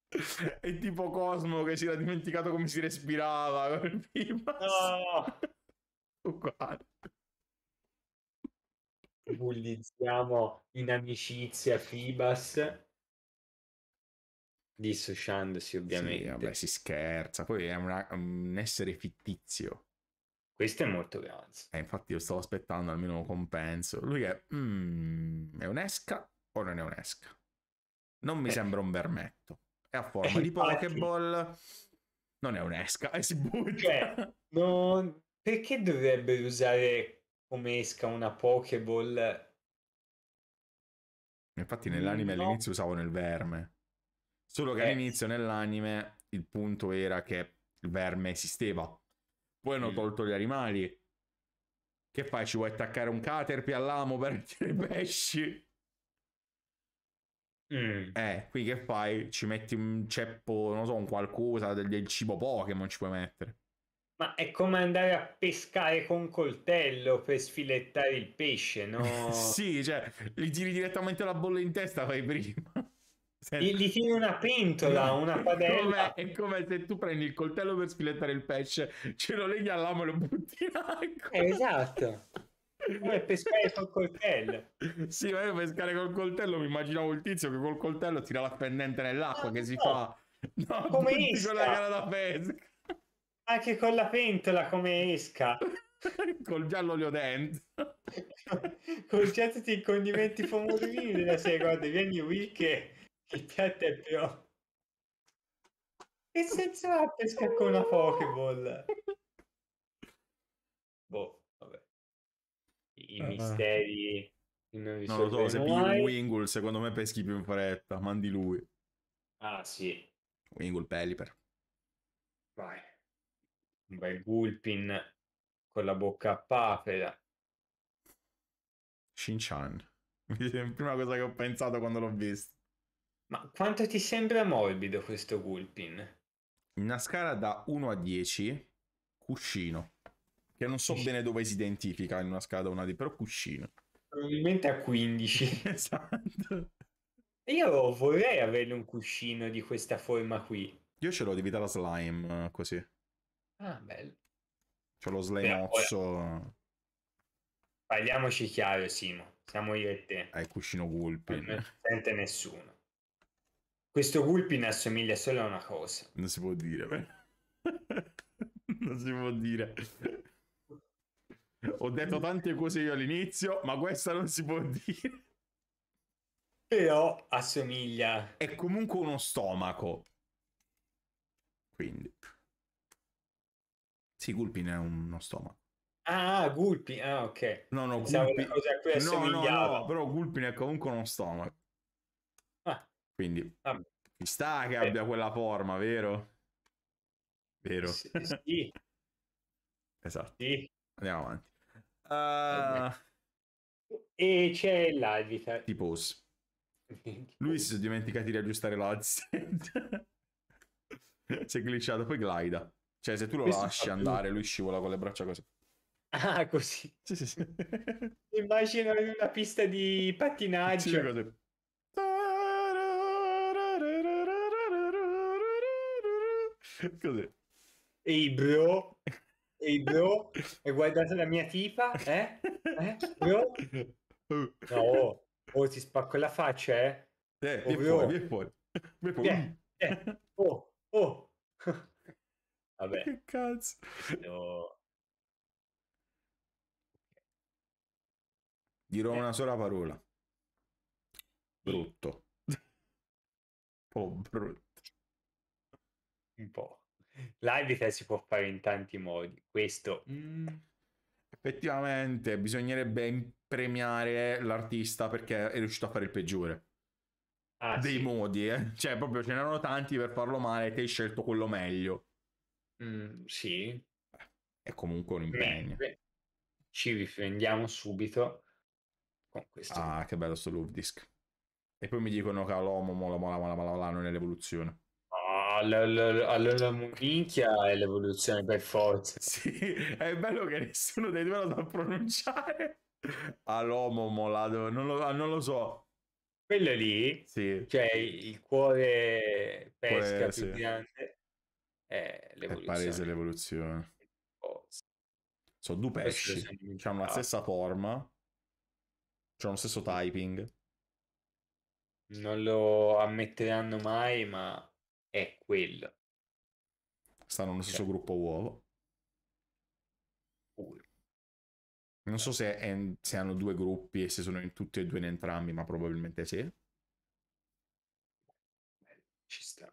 È tipo Cosmo che si era dimenticato come si respirava. No. Uguale. Oh, Bullizziamo in amicizia Fibas Dissociandosi ovviamente. Sì, vabbè, si scherza, poi è una, un essere fittizio. Questo è molto grande. Eh, infatti io stavo aspettando almeno un compenso. Lui è, mm, è un'esca o non è un'esca? Non mi eh. sembra un vermetto. È a eh, forma eh, di Pokéball. Non è un'esca e eh, si butta. Cioè, no, perché dovrebbe usare come esca una Pokéball? Infatti nell'anime no. all'inizio usavano il verme. Solo che eh. all'inizio nell'anime il punto era che il verme esisteva. Poi hanno tolto gli animali. Che fai? Ci vuoi attaccare un caterpie all'amo per mettere i pesci? Mm. Eh, qui che fai? Ci metti un ceppo, non so, un qualcosa del, del cibo Pokémon ci puoi mettere. Ma è come andare a pescare con coltello per sfilettare il pesce, no? sì, cioè, gli tiri direttamente la bolla in testa, fai prima. Gli, gli tieni una pentola, una padella. È come, è come, se tu prendi il coltello per spilettare il pesce, ce lo leghi all'amo e lo butti in acqua. Eh, esatto. Come pescare col coltello. Sì, ma io pescare col coltello mi immaginavo il tizio che col coltello tira la pendente nell'acqua ah, che si ah, fa. No, come esca. con la gara da pesca. Anche con la pentola come esca. col giallo olio dente. Con certi condimenti famosi della serie, guarda, vieni qui che il piatto è più... Che senso ha pesca con una Pokéball? boh, vabbè. I uh, misteri... Non, non lo so, se pigli un Wingull, secondo me peschi più in fretta. Mandi lui. Ah, sì. Wingull Pelipper. Vai. Un bel Gulpin con la bocca a papera. Shin-chan. Prima cosa che ho pensato quando l'ho visto. Ma quanto ti sembra morbido questo Gulpin? In una scala da 1 a 10, cuscino. Che non so bene dove si identifica in una scala da 1 a 10, però cuscino. Probabilmente a 15. esatto. Io vorrei avere un cuscino di questa forma qui. Io ce l'ho di vita la slime, così. Ah, bello. C'ho lo slime osso. Parliamoci chiaro, Simo. Siamo io e te. Hai ah, cuscino Gulpin. Non sente nessuno. Questo Gulpin assomiglia solo a una cosa. Non si può dire, beh. non si può dire. Ho detto tante cose io all'inizio, ma questa non si può dire. Però assomiglia. È comunque uno stomaco. Quindi. Sì, Gulpin è uno stomaco. Ah, Gulpin. Ah, ok. No, no, Pensavo Gulpin... cosa a cui no, no, no, però Gulpin è comunque uno stomaco. Quindi ah. ci sta che abbia quella forma, vero? Vero? Sì. sì. Esatto. Sì. Andiamo avanti. Uh... E c'è l'alvita Ti pose. Lui si è dimenticato di aggiustare l'adset. si è glitchato, poi glida. Cioè, se tu lo Questo lasci andare, lui scivola con le braccia così. Ah, così. Sì, sì, sì. Immagino una pista di pattinaggio. Sì, Così. Ehi bro, ehi bro, e guardato la mia tipa? Eh? eh? Bro? Oh. No, oh, oh, ti spacco la faccia, eh? Eh, oh, bro. fuori, vieni fuori. Vieni fuori. Eh, eh. Oh, oh. Vabbè. Che cazzo? No. Dirò eh. una sola parola. Brutto. Oh, brutto un po'. L'arbitra si può fare in tanti modi, questo... Mm. Effettivamente bisognerebbe premiare l'artista perché è riuscito a fare il peggiore. Ah, dei sì. modi, eh? cioè proprio ce n'erano tanti per farlo male e te hai scelto quello meglio. Mm, sì. È comunque un impegno. ci riprendiamo subito con questo. Ah, che bello sto Love Disc. E poi mi dicono che l'uomo mola mola mola mola non è l'evoluzione allora minchia è l'evoluzione per forza. Sì, è bello che nessuno dei due lo sa pronunciare. All'omo molado, non lo, ah, non lo so. Quello lì, sì. cioè il cuore pesca Quello, più sì. grande, è l'evoluzione. È palese l'evoluzione. Sono due pesci, hanno la stessa forma, hanno lo stesso typing. Non lo ammetteranno mai, ma è quello. Stanno nello stesso okay. Cioè gruppo uovo. Uno. Non so se, è, se, hanno due gruppi e se sono in tutti e due in entrambi, ma probabilmente sì. ci sta.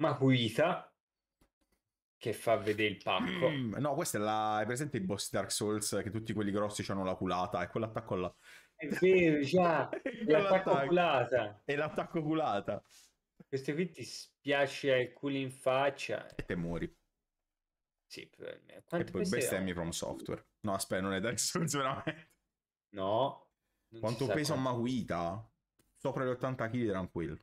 Makuita che fa vedere il pacco. Mm, no, questa è la... Hai presente i boss Dark Souls che tutti quelli grossi hanno la culata e quell'attacco là. È vero, già. l'attacco culata. E l'attacco culata. Questo qui ti spiace ai culo in faccia. E te muori. Sì, probabilmente. Quanto e poi bestemmi From Software. No, aspetta, non è Dark Souls veramente. No. Quanto pesa quanto. Maguita? Sopra gli 80 kg tranquillo.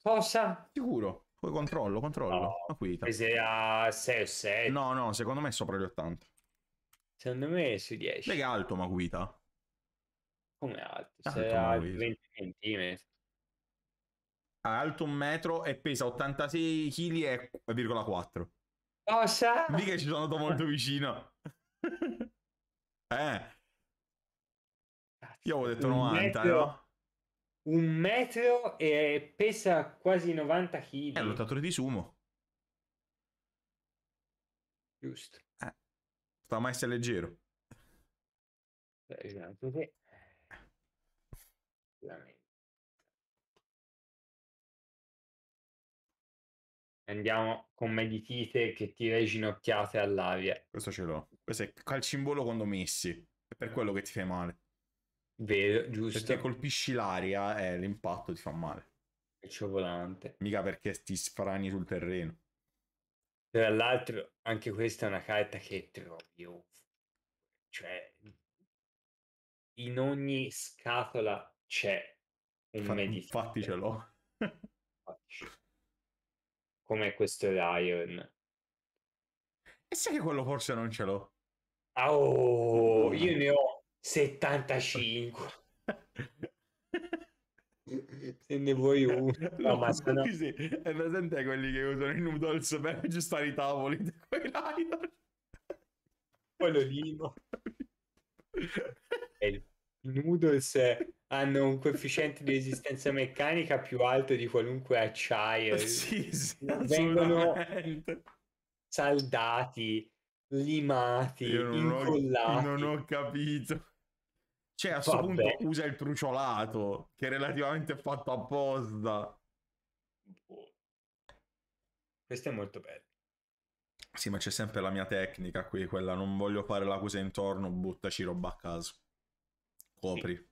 Cosa? Sicuro. Poi controllo, controllo. No, Maguita. Pesa 6 o 7. No, no, secondo me è sopra gli 80. Secondo me è su 10. Lega alto Maguita. Come alto? alto Se 20 cm alto un metro e pesa 86 kg e 4,4. Cosa? Lì che ci sono andato molto vicino. eh. Io avevo detto un 90, metro, no? Un metro e pesa quasi 90 kg. È un lottatore di sumo. Giusto. Eh. Sta mai essere leggero. Esatto. Veramente. Andiamo con meditite che tira le ginocchiate all'aria. Questo ce l'ho. Questo è calcimbolo quando messi. È per ah. quello che ti fai male. Vero, giusto. Perché colpisci l'aria e eh, l'impatto ti fa male. Calcio volante. Mica perché ti sfrani sul terreno. Tra l'altro, anche questa è una carta che trovi. Ov- cioè, in ogni scatola c'è un Fa- meditante. Infatti ce l'ho come questo Lion. E sai che quello forse non ce l'ho? Ah, oh, io ne ho 75. Se ne vuoi uno, no, ma sono... sì, è presente quelli che usano i noodles per aggiustare i tavoli di quei rider. Quello lì, no. il noodles è hanno un coefficiente di resistenza meccanica più alto di qualunque acciaio. Sì, sì, Vengono saldati, limati, Io non incollati. Ho, non ho capito. Cioè, a questo punto usa il truciolato, che è relativamente fatto apposta. Questo è molto bello. Sì, ma c'è sempre la mia tecnica qui, quella non voglio fare la cosa intorno, buttaci roba a caso. Copri. Sì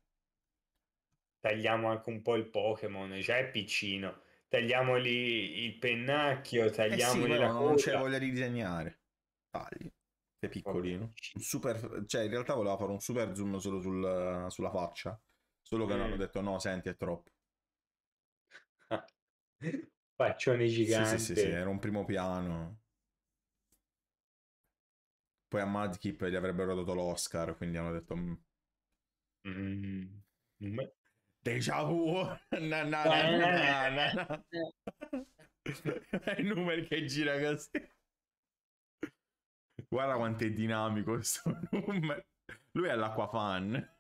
tagliamo anche un po' il Pokémon, già è piccino, tagliamo lì il pennacchio, tagliamo eh sì, la coda. Non c'è voglia di disegnare, tagli, è piccolino. Super, cioè in realtà voleva fare un super zoom solo sul, sulla faccia, solo che mm. hanno detto no, senti è troppo. Faccioni giganti. Sì, sì, sì, sì, era un primo piano. Poi a Madkip gli avrebbero dato l'Oscar, quindi hanno detto... Mm. Mm. Deja vu. Eh. Na, na, na, na, na, eh. È il numero che gira così. Guarda quanto è dinamico questo numero. Lui è l'acquafan.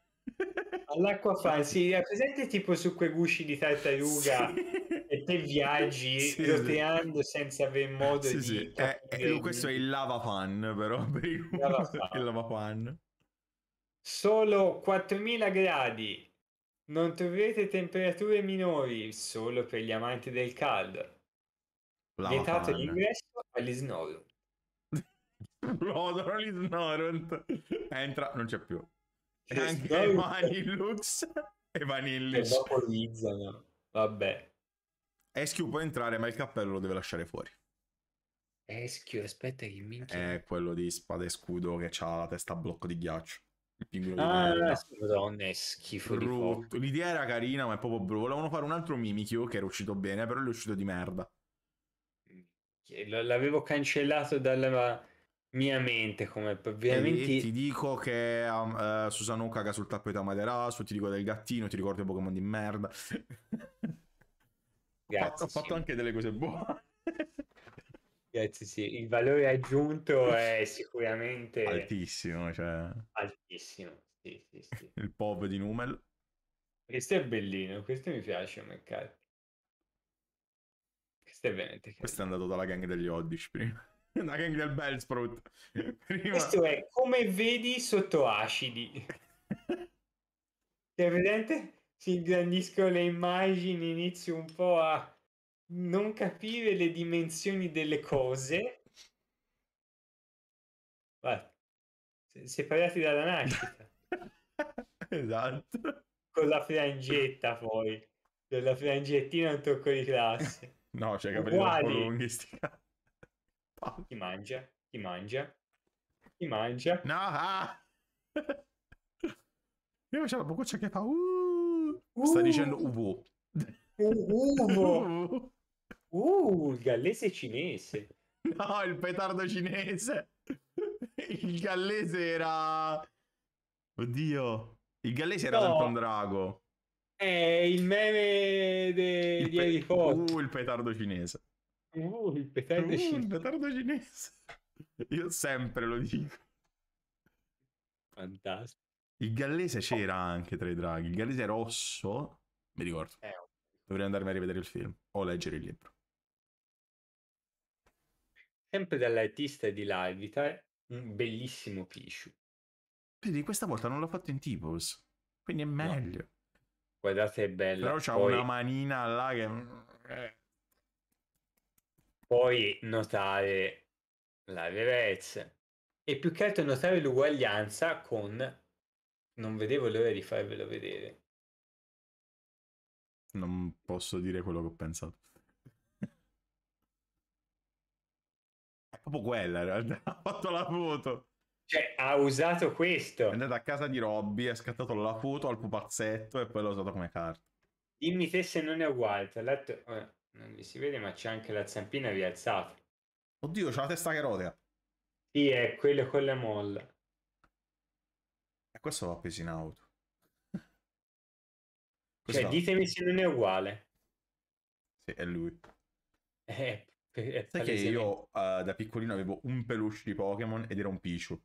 All'acquafan, sì, è presente tipo su quei gusci di tartaruga sì. e te viaggi sì, roteando sì. senza avere modo sì, di... Sì. È, è, questo è il lava fan però, per il, lava fan. il lava fan. Solo 4000 gradi non troverete temperature minori solo per gli amanti del caldo. La Vietato l'ingresso all'Isnorun. L'odoro l'Isnorun. Entra, non c'è più. C'è anche Vanillux e Vanillix. E dopo Vabbè. Eschio può entrare, ma il cappello lo deve lasciare fuori. Eschio, aspetta che minchia. È quello di spada e scudo che ha la testa a blocco di ghiaccio. Il pinguino ah, eh, madonna, è schifo Brutto. L'idea era carina, ma è proprio brutto. Volevano fare un altro Mimikyu che era uscito bene, però è uscito di merda. L'avevo cancellato dalla mia mente come veramente... E, e ti dico che um, uh, eh, Susano caga sul tappeto a Amaterasu, ti dico del gattino, ti ricordo i Pokémon di merda. Grazie, ho, fatto, ho fatto anche delle cose buone. Eh, sì, Il valore aggiunto è sicuramente altissimo. Cioè... Altissimo, sì, sì, sì. Il POV di Numel. Questo è bellino, questo mi piace, McCarthy. Questo è veramente Questo è andato dalla gang degli Oddish prima. La gang del Bellsprout. Prima... Questo è come vedi sotto acidi. Ti è presente? Si ingrandiscono le immagini, inizio un po' a non capire le dimensioni delle cose. Guarda, separati dalla nascita. esatto. Con la frangetta poi. Con la frangettina un tocco di classe. No, cioè capelli troppo lunghi sti Chi mangia? Chi mangia? Chi mangia? No! Ah! Io c'è la boccuccia che fa uh, uh! Sta dicendo uvo. Uh, uvo! Uh, il gallese cinese. No, il petardo cinese. Il gallese era... Oddio. Il gallese era no. Dalton Drago. È il meme de... il di pe... Harry Potter. Uh, il petardo cinese. Uh, il petardo, uh, cinese. il petardo cinese. Io sempre lo dico. Fantastico. Il gallese oh. c'era anche tra i draghi. Il gallese rosso, mi ricordo. Eh, Dovrei andarmi a rivedere il film o leggere il libro sempre dall'artista di Larvitar, un bellissimo Pichu. Vedi, questa volta non l'ho fatto in T-Pose, quindi è meglio. No. Guardate, è bello. Però c'ha Poi... una manina là che... Eh. Poi notare la reverse e più che altro notare l'uguaglianza con... Non vedevo l'ora di farvelo vedere. Non posso dire quello che ho pensato. proprio quella in realtà, ha fatto la foto. Cioè, ha usato questo. È andato a casa di Robby, ha scattato la foto al pupazzetto e poi l'ha usato come carta. Dimmi te se non è uguale. Tra l'altro, oh, non vi si vede, ma c'è anche la zampina rialzata. Oddio, c'ha la testa che rotea. Sì, è quello con la molla. E questo va appeso in auto. cioè, ditemi se non è uguale. Sì, è lui. Eh, che Sai che io uh, da piccolino avevo un peluche di Pokémon ed era un Pichu.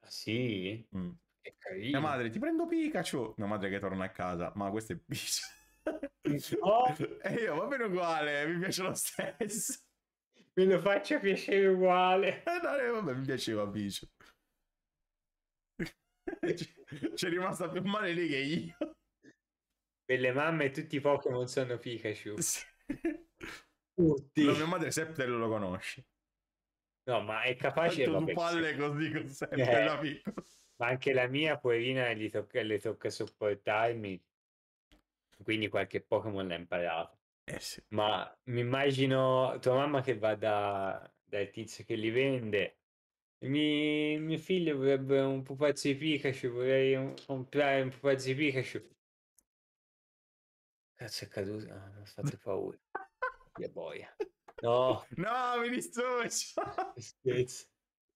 Ah sì? Mm. È carino. Mia madre, ti prendo Pikachu! Mia madre che torna a casa, ma questo è Pichu. No. Oh! e io, va bene uguale, mi piace lo stesso. Me lo faccio piacere uguale. Eh, no, vabbè, mi piaceva Pichu. C'è rimasta più male lì che io. Per le mamme tutti i Pokémon sono Pikachu. Sì tutti. La mia madre Septel lo conosce. No, ma è capace... Tanto vabbè, palle così con Septel, eh. Ma anche la mia, poverina, gli tocca, le tocca sopportarmi. Quindi qualche Pokémon l'ha imparato. Eh sì. Ma mi immagino tua mamma che va da, dal tizio che li vende. Mi, mio figlio vorrebbe un pupazzo di Pikachu, vorrei un, comprare un pupazzo di Pikachu. Cazzo è caduto, ah, mi ha fatto paura che boia. No, no, mi dissocio.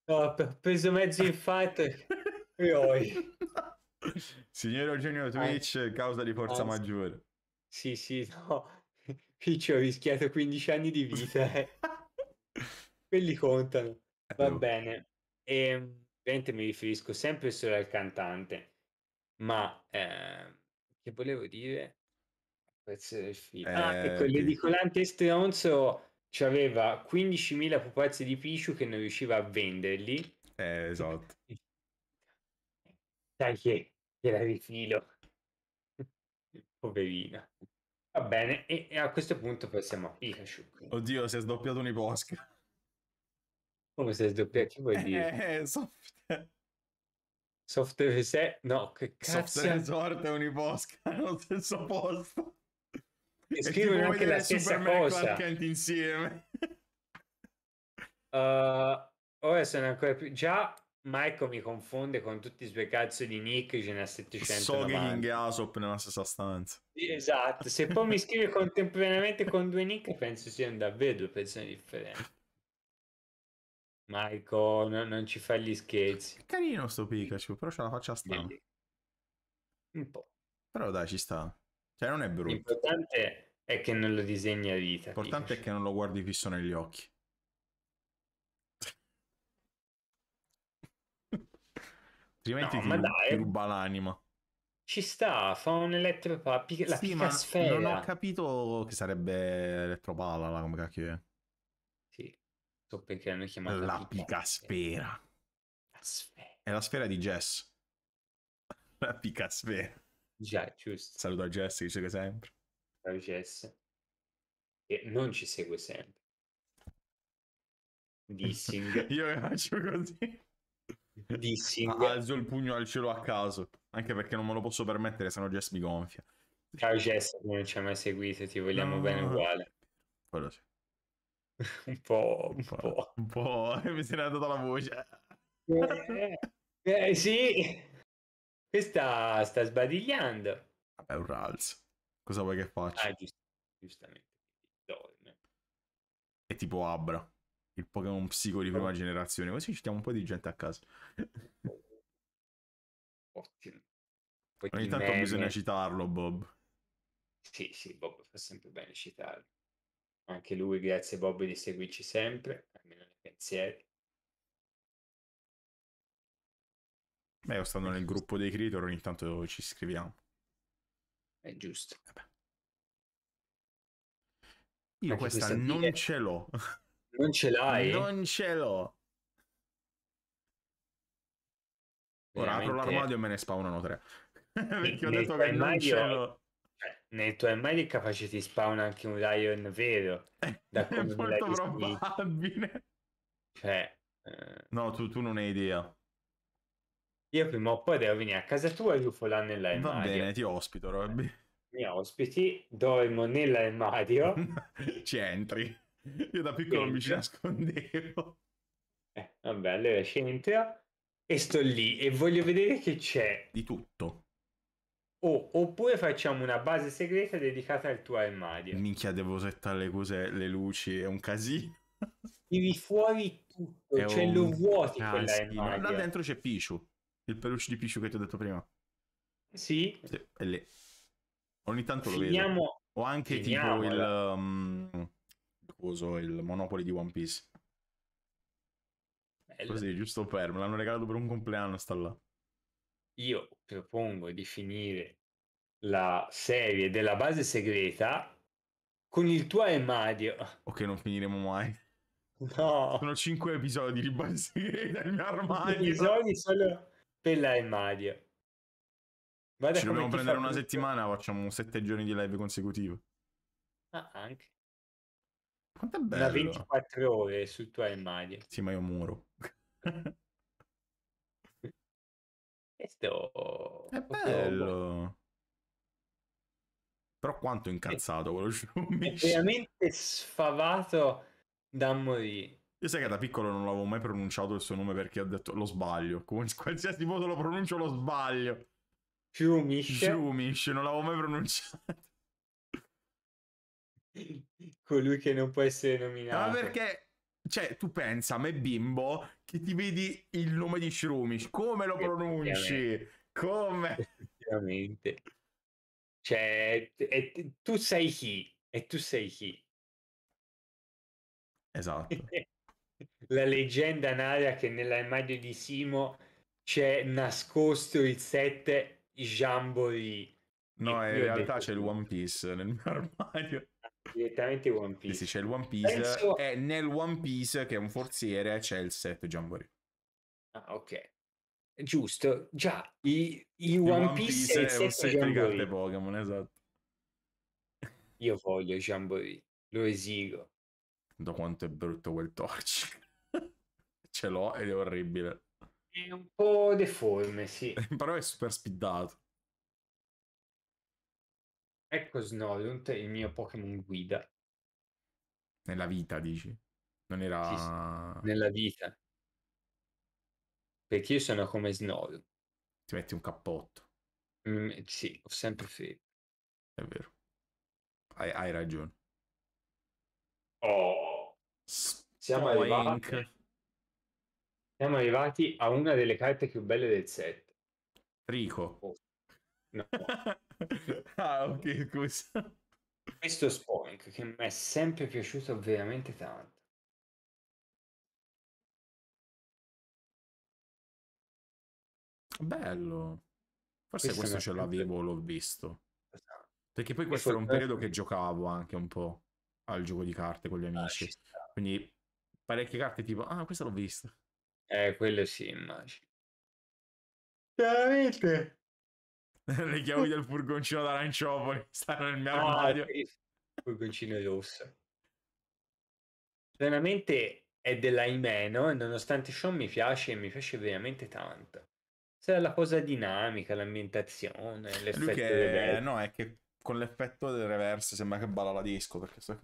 Ho preso mezzo infarto. Signor Eugenio Twitch, Anzi. causa di forza Anzi. maggiore. Sì, sì, no. Qui ci ho rischiato 15 anni di vita. Eh. Quelli contano. Eh, Va no. bene. E ehm, ovviamente mi riferisco sempre solo al cantante. Ma eh, che volevo dire? pezzo del film. Eh, ah, ecco, sì. l'edicolante stronzo aveva 15.000 pupazzi di Pichu che non riusciva a venderli. Eh, esatto. Sai che gliela rifilo. Poverina. Va bene, e, e, a questo punto passiamo a Pikachu. Quindi. Oddio, si è sdoppiato un iposca. Come si è sdoppiato? Che vuoi eh, dire? Eh, soft... Eh, soft reset? No, che cazzo. Soft resort è un iposca, non stesso posto e scrivono anche la stessa cosa Superman cosa. insieme. uh, ora sono ancora più... Già Michael mi confonde con tutti i suoi cazzo di Nick, ce ne ha 700. So che Ingasop nella stessa stanza. Esatto, se poi mi scrive contemporaneamente con due Nick penso siano davvero due persone differenti. Michael, no, non ci fa gli scherzi. È carino sto Pikachu, però c'ha la faccia strana. Un po'. Però dai, ci sta. Cioè non è brutto. L'importante è che non lo disegni a vita. L'importante è che non lo guardi fisso negli occhi. Altrimenti no, ti, ti ruba l'anima. Ci sta, fa un elettropala, pic- la sì, sfera. Non ho capito che sarebbe elettropala, la come cacchio è. Sì, so perché hanno chiamato la, la picasfera. La sfera. È la sfera di Jess. La picasfera. Già, giusto. Saluto a Jess che ci segue sempre. Ciao Jess. E non ci segue sempre. Dissing. Io le faccio così. Dissing. Alzo il pugno al cielo a caso, anche perché non me lo posso permettere, sennò Jess mi gonfia. Ciao Jess, non ci hai mai seguito, ti vogliamo no. bene uguale. Quello sì. un po', un po'. Un po', mi si è andata la voce. eh, eh, eh sì. E sta, sbadigliando. Vabbè, un ralzo. Cosa vuoi che faccia? Ah, giust- giustamente. Dorme. È tipo Abra, il Pokémon psico di prima oh. generazione. Così ci diamo un po' di gente a casa. Ottimo. Ogni tanto meme. bisogna citarlo, Bob. Sì, sì, Bob fa sempre bene citarlo. Anche lui, grazie Bob di seguirci sempre, almeno nei pensieri. Beh, io stando nel gruppo dei creator ogni tanto ci scriviamo. È giusto. Vabbè. Eh io questa, questa non ce l'ho. Non ce l'hai? Non ce l'ho. Ora Veramente... apro l'armadio e me ne spawnano tre. Perché ho detto che non ce l'ho cioè, nel tuo armadio è capace ti spawn anche un Lion vero eh, da è molto probabile cioè, eh. no tu, tu, non hai idea io prima o poi devo venire a casa tua e UFO nell'armadio. Va bene, ti ospito, Robby. Eh, mi ospiti, dormo nell'armadio. e Ci entri. Io da piccolo Entro. mi ci nascondevo. Eh, vabbè, allora ci entro e sto lì e voglio vedere che c'è. Di tutto. Oh, oppure facciamo una base segreta dedicata al tuo armadio. Minchia, devo settare le cose, le luci, è un casino. Tiri fuori tutto, c'è cioè un... lo vuoti ah, quell'armadio. Sì, là dentro c'è Pichu. Il peluche di Pisciu che ti ho detto prima. Sì. sì è lì. Ogni tanto Finiamo... lo vedo. O anche Finiamo, tipo il... Um, il Monopoly di One Piece. Bello. Così, giusto per... Me l'hanno regalato per un compleanno, sta là. Io propongo di finire la serie della base segreta con il tuo armadio. Ok, non finiremo mai. No. Sono cinque episodi di base segreta, il mio armadio. Episodi solo Pella e Mario. Guarda Ci dobbiamo prendere una tutto. settimana, facciamo sette giorni di live consecutivo. Ah, anche. Quanto è bello. Da 24 ore su tua Mario. Sì, ma io muro. Questo... È bello. Però quanto è incazzato quello Shumish. veramente sfavato da morire. Io sai che da piccolo non l'avevo mai pronunciato il suo nome perché ho detto lo sbaglio. qualsiasi modo lo pronuncio, lo sbaglio. Jumish. Jumish, non l'avevo mai pronunciato. Colui che non può essere nominato. Ma perché cioè, tu pensa, a me bimbo, che ti vedi il nome di Shrumish, come lo pronunci? Come? Effettivamente. Cioè, e, tu sei chi? E tu sei chi? Esatto. la leggenda narra che nell'armadio di Simo c'è nascosto il set Jamboree. No, in realtà c'è il One Piece nel mio armadio. Direttamente One Piece. Sì, sì, c'è il One Piece. Penso... E nel One Piece, che è un forziere, c'è il set Jamboree. Ah, ok. Giusto. Già, i, i One, One, Piece, Piece è, è un set Jamboree. di carte Pokémon, esatto. Io voglio Jamboree. Lo esigo. Da quanto è brutto quel torch ce l'ho ed è orribile. È un po' deforme, sì. Però è super speedato. Ecco Snorunt, il mio Pokémon guida. Nella vita, dici? Non era... Sì, sì. Nella vita. Perché io sono come Snorunt. Ti metti un cappotto. Mm, sì, ho sempre fede. È vero. Hai, hai ragione. Oh. Siamo Spoink. arrivati siamo arrivati a una delle carte più belle del set. Rico. Oh. No. ah, ok, scusa. Questo Spoink che mi è sempre piaciuto veramente tanto. Bello. Forse questo, questo ce l'avevo, l'ho visto. Esatto. Perché poi questo, questo era un periodo che giocavo anche un po' al gioco di carte con gli ah, amici. Quindi parecchie carte tipo, ah, questa l'ho vista. Eh, quello sì, immagino. Veramente? Le chiavi del furgoncino d'aranciopoli stanno nel mio ah, armadio. No, furgoncino rosso. Veramente è della Imeno e nonostante ciò mi piace, mi piace veramente tanto. C'è la cosa dinamica, l'ambientazione, l'effetto che... No, è che con l'effetto del reverse sembra che balla la disco, perché so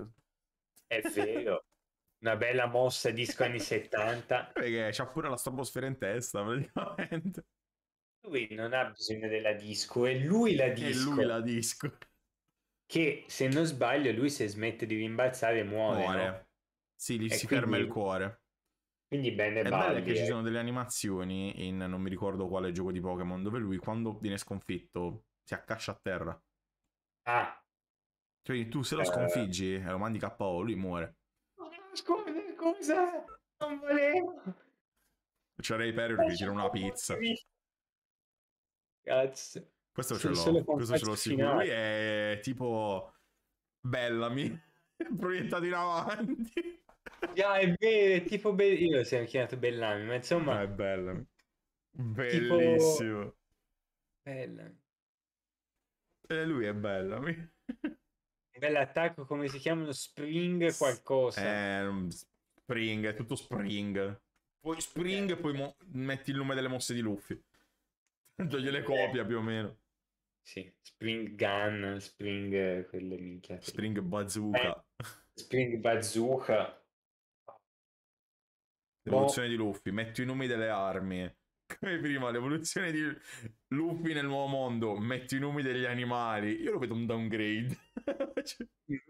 È vero una bella mossa disco anni 70. Perché c'ha pure la stratosfera in testa praticamente. Lui non ha bisogno della disco, è lui la disco. È lui la disco. Che se non sbaglio lui se smette di rimbalzare muore. muore. No? Sì, gli e si quindi... ferma il cuore. Quindi bene, è bello che ci eh. sono delle animazioni in non mi ricordo quale gioco di Pokémon dove lui quando viene sconfitto si accascia a terra. Ah. Quindi cioè, tu se lo eh. sconfiggi e lo mandi KO, lui muore. Scusa, scusa, non volevo. C'era i Perry che tira una pizza. Cazzo. Questo ce l'ho, questo ce l'ho sicuro. Lui è tipo Bellamy, proiettato in avanti. Già, è vero, tipo be- io lo sono chiamato Bellamy, ma insomma... Ah, eh, è Bellamy. Bellissimo. Tipo... Bellamy. E lui è Bellamy. Bell'attacco, come si chiamano? Spring qualcosa. Eh, spring, è tutto Spring. Poi Spring, poi mo- metti il nome delle mosse di Luffy. Togli le copia più o meno. Sì, Spring Gun, Spring... Eh, quelle minchia. Spring Bazooka. Eh, spring Bazooka. L'evoluzione boh. di Luffy, metti i nomi delle armi come prima, l'evoluzione di Luffy nel nuovo mondo, metto i nomi degli animali, io lo vedo un downgrade. cioè...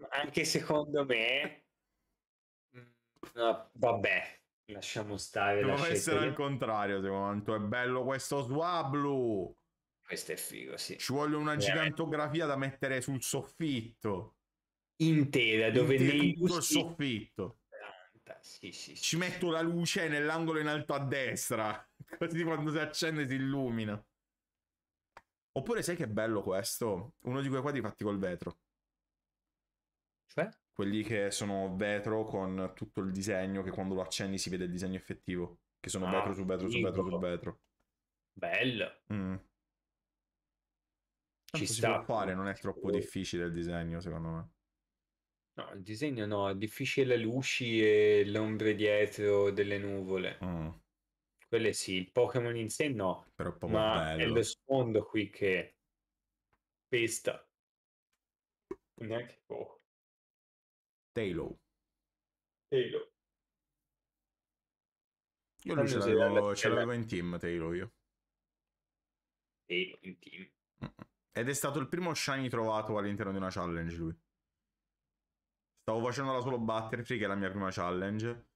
Anche secondo me... Mm, no, vabbè, lasciamo stare. Doveva essere al contrario, secondo me. È bello questo Swablu. Questo è figo, sì. Ci vuole una gigantografia da mettere sul soffitto. Intera, dove Intera, nei gusti... soffitto diretta. Sì, sì, sì. Ci metto la luce nell'angolo in alto a destra, così quando si accende si illumina. Oppure sai che bello questo? Uno di quei quadri fatti col vetro. Cioè? Quelli che sono vetro con tutto il disegno, che quando lo accendi si vede il disegno effettivo. Che sono ah, vetro su vetro figo. su vetro su vetro. Bello. Mm. Ci sta. fare, non è troppo difficile il disegno, secondo me. No, il disegno no, difficile le luci e l'ombre dietro delle nuvole. Mm. Quelle sì, il Pokémon in sé no, Però è ma bello. è lo sfondo qui che pesta. Neanche poco. Talo. Talo. Io lui ce l'avevo, ce l'avevo in team, Talo io. Talo in team. Ed è stato il primo shiny trovato all'interno di una challenge lui. Stavo facendo la solo battery che è la mia prima challenge.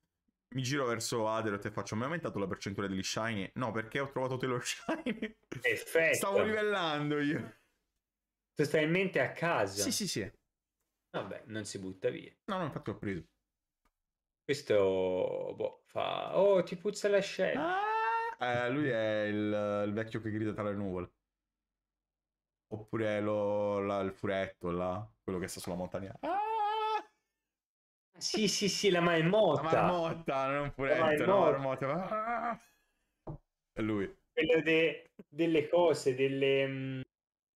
Mi giro verso Aderoth e faccio: mi ha aumentato la percentuale degli shiny? No, perché ho trovato te lo shiny. Effetto. Stavo livellando io. in mente a casa. Sì, sì, sì. Vabbè, non si butta via. No, no, infatti l'ho preso. Questo boh, fa. Oh, ti puzza la scena. Ah, eh, lui è il, il, vecchio che grida tra le nuvole. Oppure lo, la, il furetto là, quello che sta sulla montagna. Ah! Sì, sì, sì, la marmotta. La marmotta, non puretto, la marmotta. La marmotta. Ah! lui. Quello de, delle cose, delle, mm,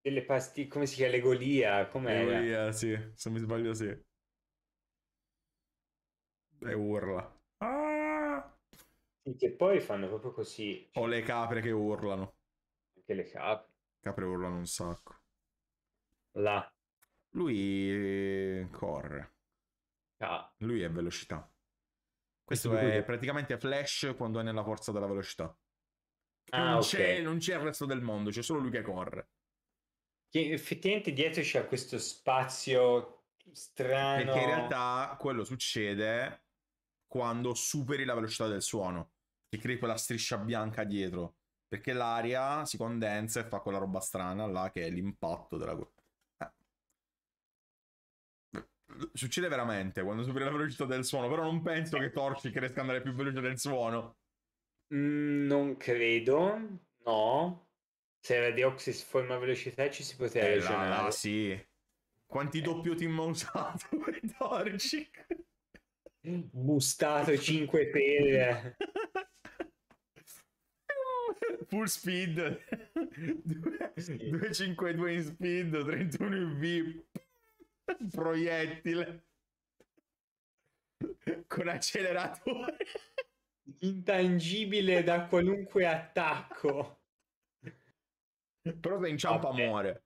delle pasticche, come si chiama? L'egolia, come L'egolia, sì, se mi sbaglio sì. E urla. Ah! Sì, che poi fanno proprio così. O le capre che urlano. Anche le capre. Capre urlano un sacco. Là. Lui eh, corre velocità. Lui è velocità. Questo, Questo è praticamente Flash quando è nella forza della velocità. Ah, non, okay. c'è, non, c'è, il resto del mondo, c'è solo lui che corre. Che effettivamente dietro c'è questo spazio strano. Perché in realtà quello succede quando superi la velocità del suono. Ti crei quella striscia bianca dietro. Perché l'aria si condensa e fa quella roba strana là che è l'impatto della, succede veramente quando superi la velocità del suono, però non penso che eh. Torchi riesca ad andare più veloce del suono. Mm, non credo, no. Se la Deoxys forma velocità ci si poteva eh, ragionare. Ah, sì. Quanti eh. doppio team ha usato per Torchic? Bustato 5 pelle. Full speed. 252 in speed, 31 in VIP proiettile con acceleratore intangibile da qualunque attacco però se inciampa Vabbè. muore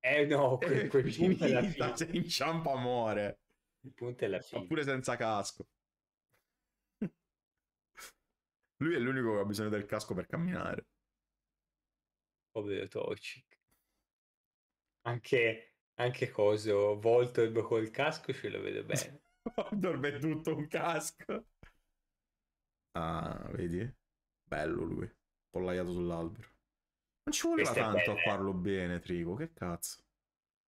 eh no quel, quel punto è la fine. se inciampa muore il punto è la fine oppure senza casco lui è l'unico che ha bisogno del casco per camminare ovvio Tocic anche anche coso, Voltorb col casco ce lo vedo bene. dorme tutto un casco. Ah, vedi? Bello lui, pollaiato sull'albero. Non ci voleva Questa tanto a eh. farlo bene, Trigo, che cazzo.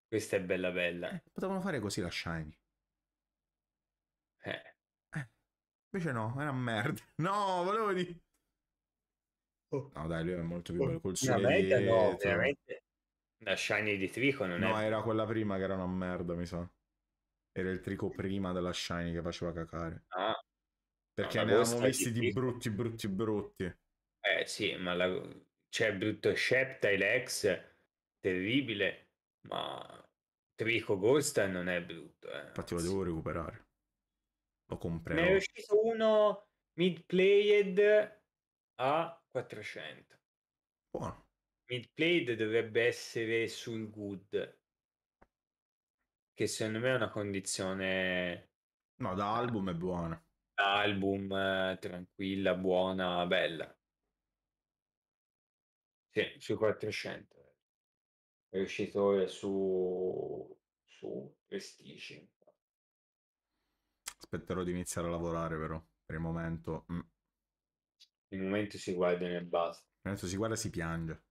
Questa è bella bella. Eh, potevano fare così la Shiny. Eh. eh. Invece no, era merda. No, volevo dire... Oh. No dai, lui è molto più bello oh, col suo Veramente no, veramente la Shiny di Trico non no, è... No, era quella prima che era una merda, mi sa. Era il Trico prima della Shiny che faceva cacare. Ah. Perché ne avevamo visti di, brutti, brutti, brutti. Eh sì, ma la... c'è brutto Sceptile X, terribile, ma Trico Ghost non è brutto. Eh. Infatti lo devo recuperare. Lo comprerò. Ne è uscito uno mid-played a 400. Buono. Midblade dovrebbe essere sul good, che secondo me è una condizione... No, da album è buona. Da album eh, tranquilla, buona, bella. Sì, sui 400. È uscito su, su Prestige. Aspetterò di iniziare a lavorare però, per il momento... Mm. Il momento si guarda nel basta. Il momento si guarda e si piange.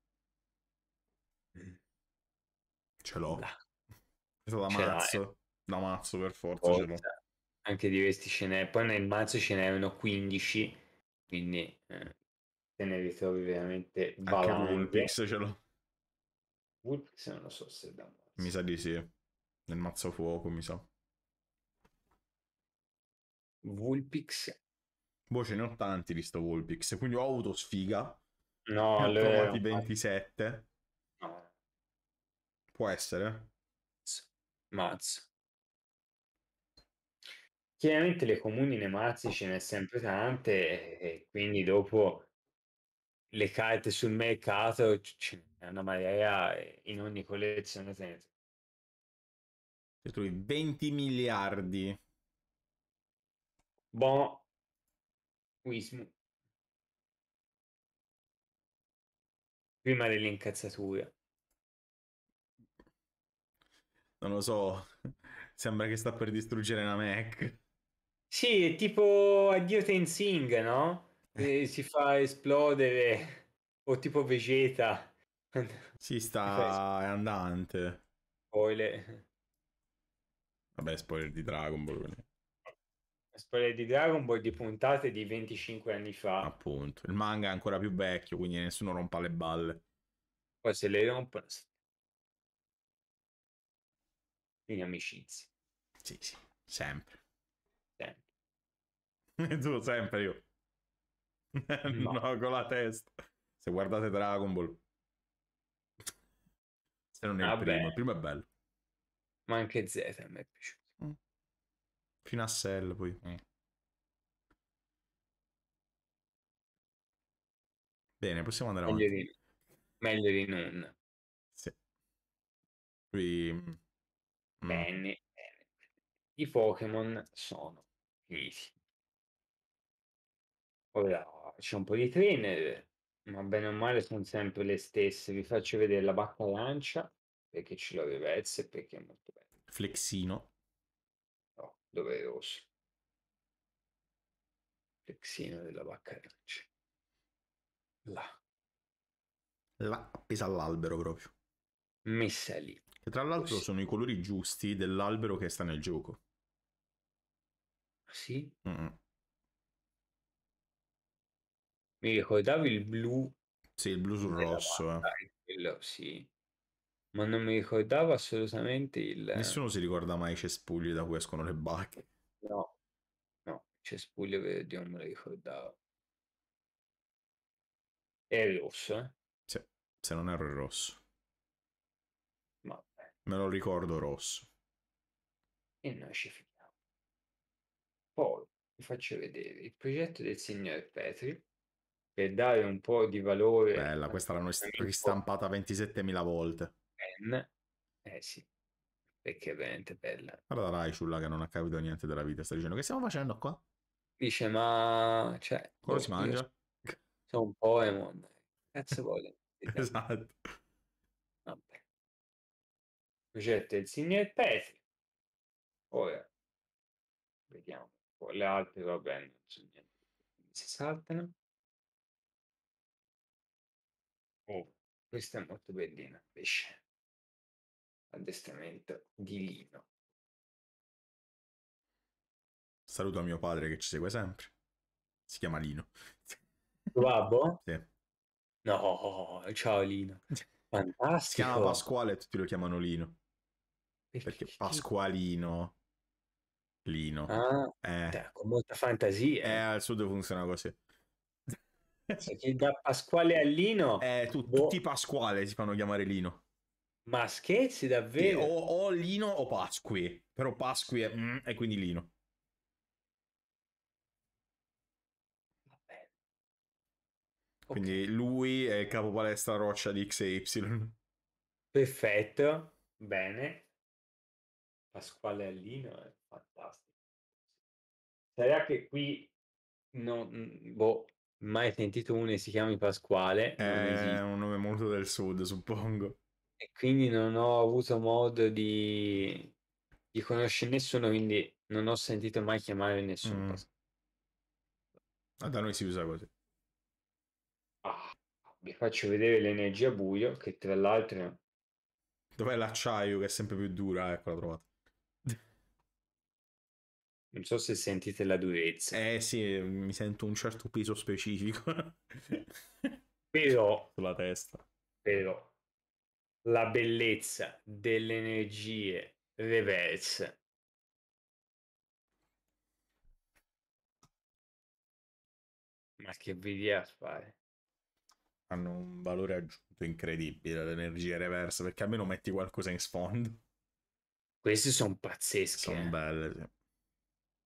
Ce l'ho. È da mazzo. Da mazzo per forza oh, ce l'ho. Anche di questi ce n'è. Poi nel mazzo ce n'erano 15, quindi eh, te ne ritrovi veramente valante. Anche Pix ce l'ho. Vulpix non lo so se è da mazzo. Mi sa di sì. Nel mazzo fuoco, mi sa. Vulpix. Boh, ce ne ho tanti di sto Vulpix, quindi ho avuto sfiga. No, allora... Ho trovati 27. Può essere. Mazz. Chiaramente le comuni nei mazzi ce n'è sempre tante e quindi dopo le carte sul mercato ce n'è una marea in ogni collezione. Senza. Cioè 20 miliardi. Buon Wismu. Prima dell'incazzatura non lo so, sembra che sta per distruggere una Mac. Sì, è tipo addio Tenzing, no? E eh. eh, si fa esplodere, o tipo Vegeta. Si sta, è andante. Spoiler. Vabbè, spoiler di Dragon Ball. Spoiler di Dragon Ball di puntate di 25 anni fa. Appunto, il manga è ancora più vecchio, quindi nessuno rompa le balle. Poi se le rompono, in amicizia. Sì, sì, sempre. Sempre. tu sempre io. No. no, con la testa. Se guardate Dragon Ball. Se non è Vabbè. il primo, il primo è bello. Ma anche Z a me è piaciuto. Mm. Fino a Cell poi. Mm. Bene, possiamo andare avanti. Meglio di, Meglio di non. Sì. Qui mm, Mm. Penny, Penny. I Pokémon sono finiti. Ora c'è un po' di trainer, ma bene o male sono sempre le stesse. Vi faccio vedere la bacca lancia perché ce l'ho diverse e perché è molto bella. Flexino. No, dove è rosso? Flexino della bacca lancia. Là. Là, appesa all'albero proprio. Messa lì. Che tra l'altro oh, sono i colori giusti dell'albero che sta nel gioco. Sì? Mm-mm. Mi ricordavi il blu? Sì, il blu sul rosso. eh. quello, sì. Ma non mi ricordavo assolutamente il... Nessuno si ricorda mai i cespugli da cui escono le bacche. No, no, cespugli verde non me lo ricordavo. È il rosso, eh? Sì, se non erro il rosso. Me lo ricordo rosso. E noi ci fidiamo. Poi vi faccio vedere il progetto del signor Petri per dare un po' di valore. Bella, questa l'hanno ristampata 27.000 volte. N. Eh sì, perché è veramente bella. Guarda Rai sulla che non ha capito niente della vita, sta dicendo che stiamo facendo qua? Dice ma... Cioè, Cosa si mangia? Sono un po' Pokémon. Cazzo vuole. esatto progetto insigne signor petri. Ora, vediamo, un po' le altre va bene, si saltano. Oh, questa è molto bellina, invece. Addestramento lino. Saluto a mio padre che ci segue sempre. Si chiama Lino. Babbo? Sì. No, ciao Lino. Fantastico. Si chiama Pasquale e tutti lo chiamano Lino. Perché, perché Pasqualino. Lino. Ah, eh. Cioè, con molta fantasia. Eh, al sud funziona così. Cioè, da Pasquale a Lino. Eh, tu, boh. Tutti Pasquale si fanno chiamare Lino. Ma scherzi davvero? o, o, Lino o Pasqui. Però Pasqui è, mm, è quindi Lino. Quindi okay. lui è il capo palestra roccia di X e Y. Perfetto, bene. Pasquale Allino è fantastico. Sarà che qui non, boh, mai sentito uno che si chiami Pasquale. È un nome molto del sud, suppongo. E quindi non ho avuto modo di, di conoscere nessuno, quindi non ho sentito mai chiamare nessuno. Mm. Ah, da noi si usa così vi faccio vedere l'energia buio che tra l'altro dov'è l'acciaio che è sempre più dura ecco la trovata non so se sentite la durezza eh sì mi sento un certo peso specifico però sulla testa però la bellezza delle energie reverse ma che vi a fare hanno un valore aggiunto incredibile le energie reverse perché almeno metti qualcosa in sfondo Queste sono pazzesche. sono eh. belle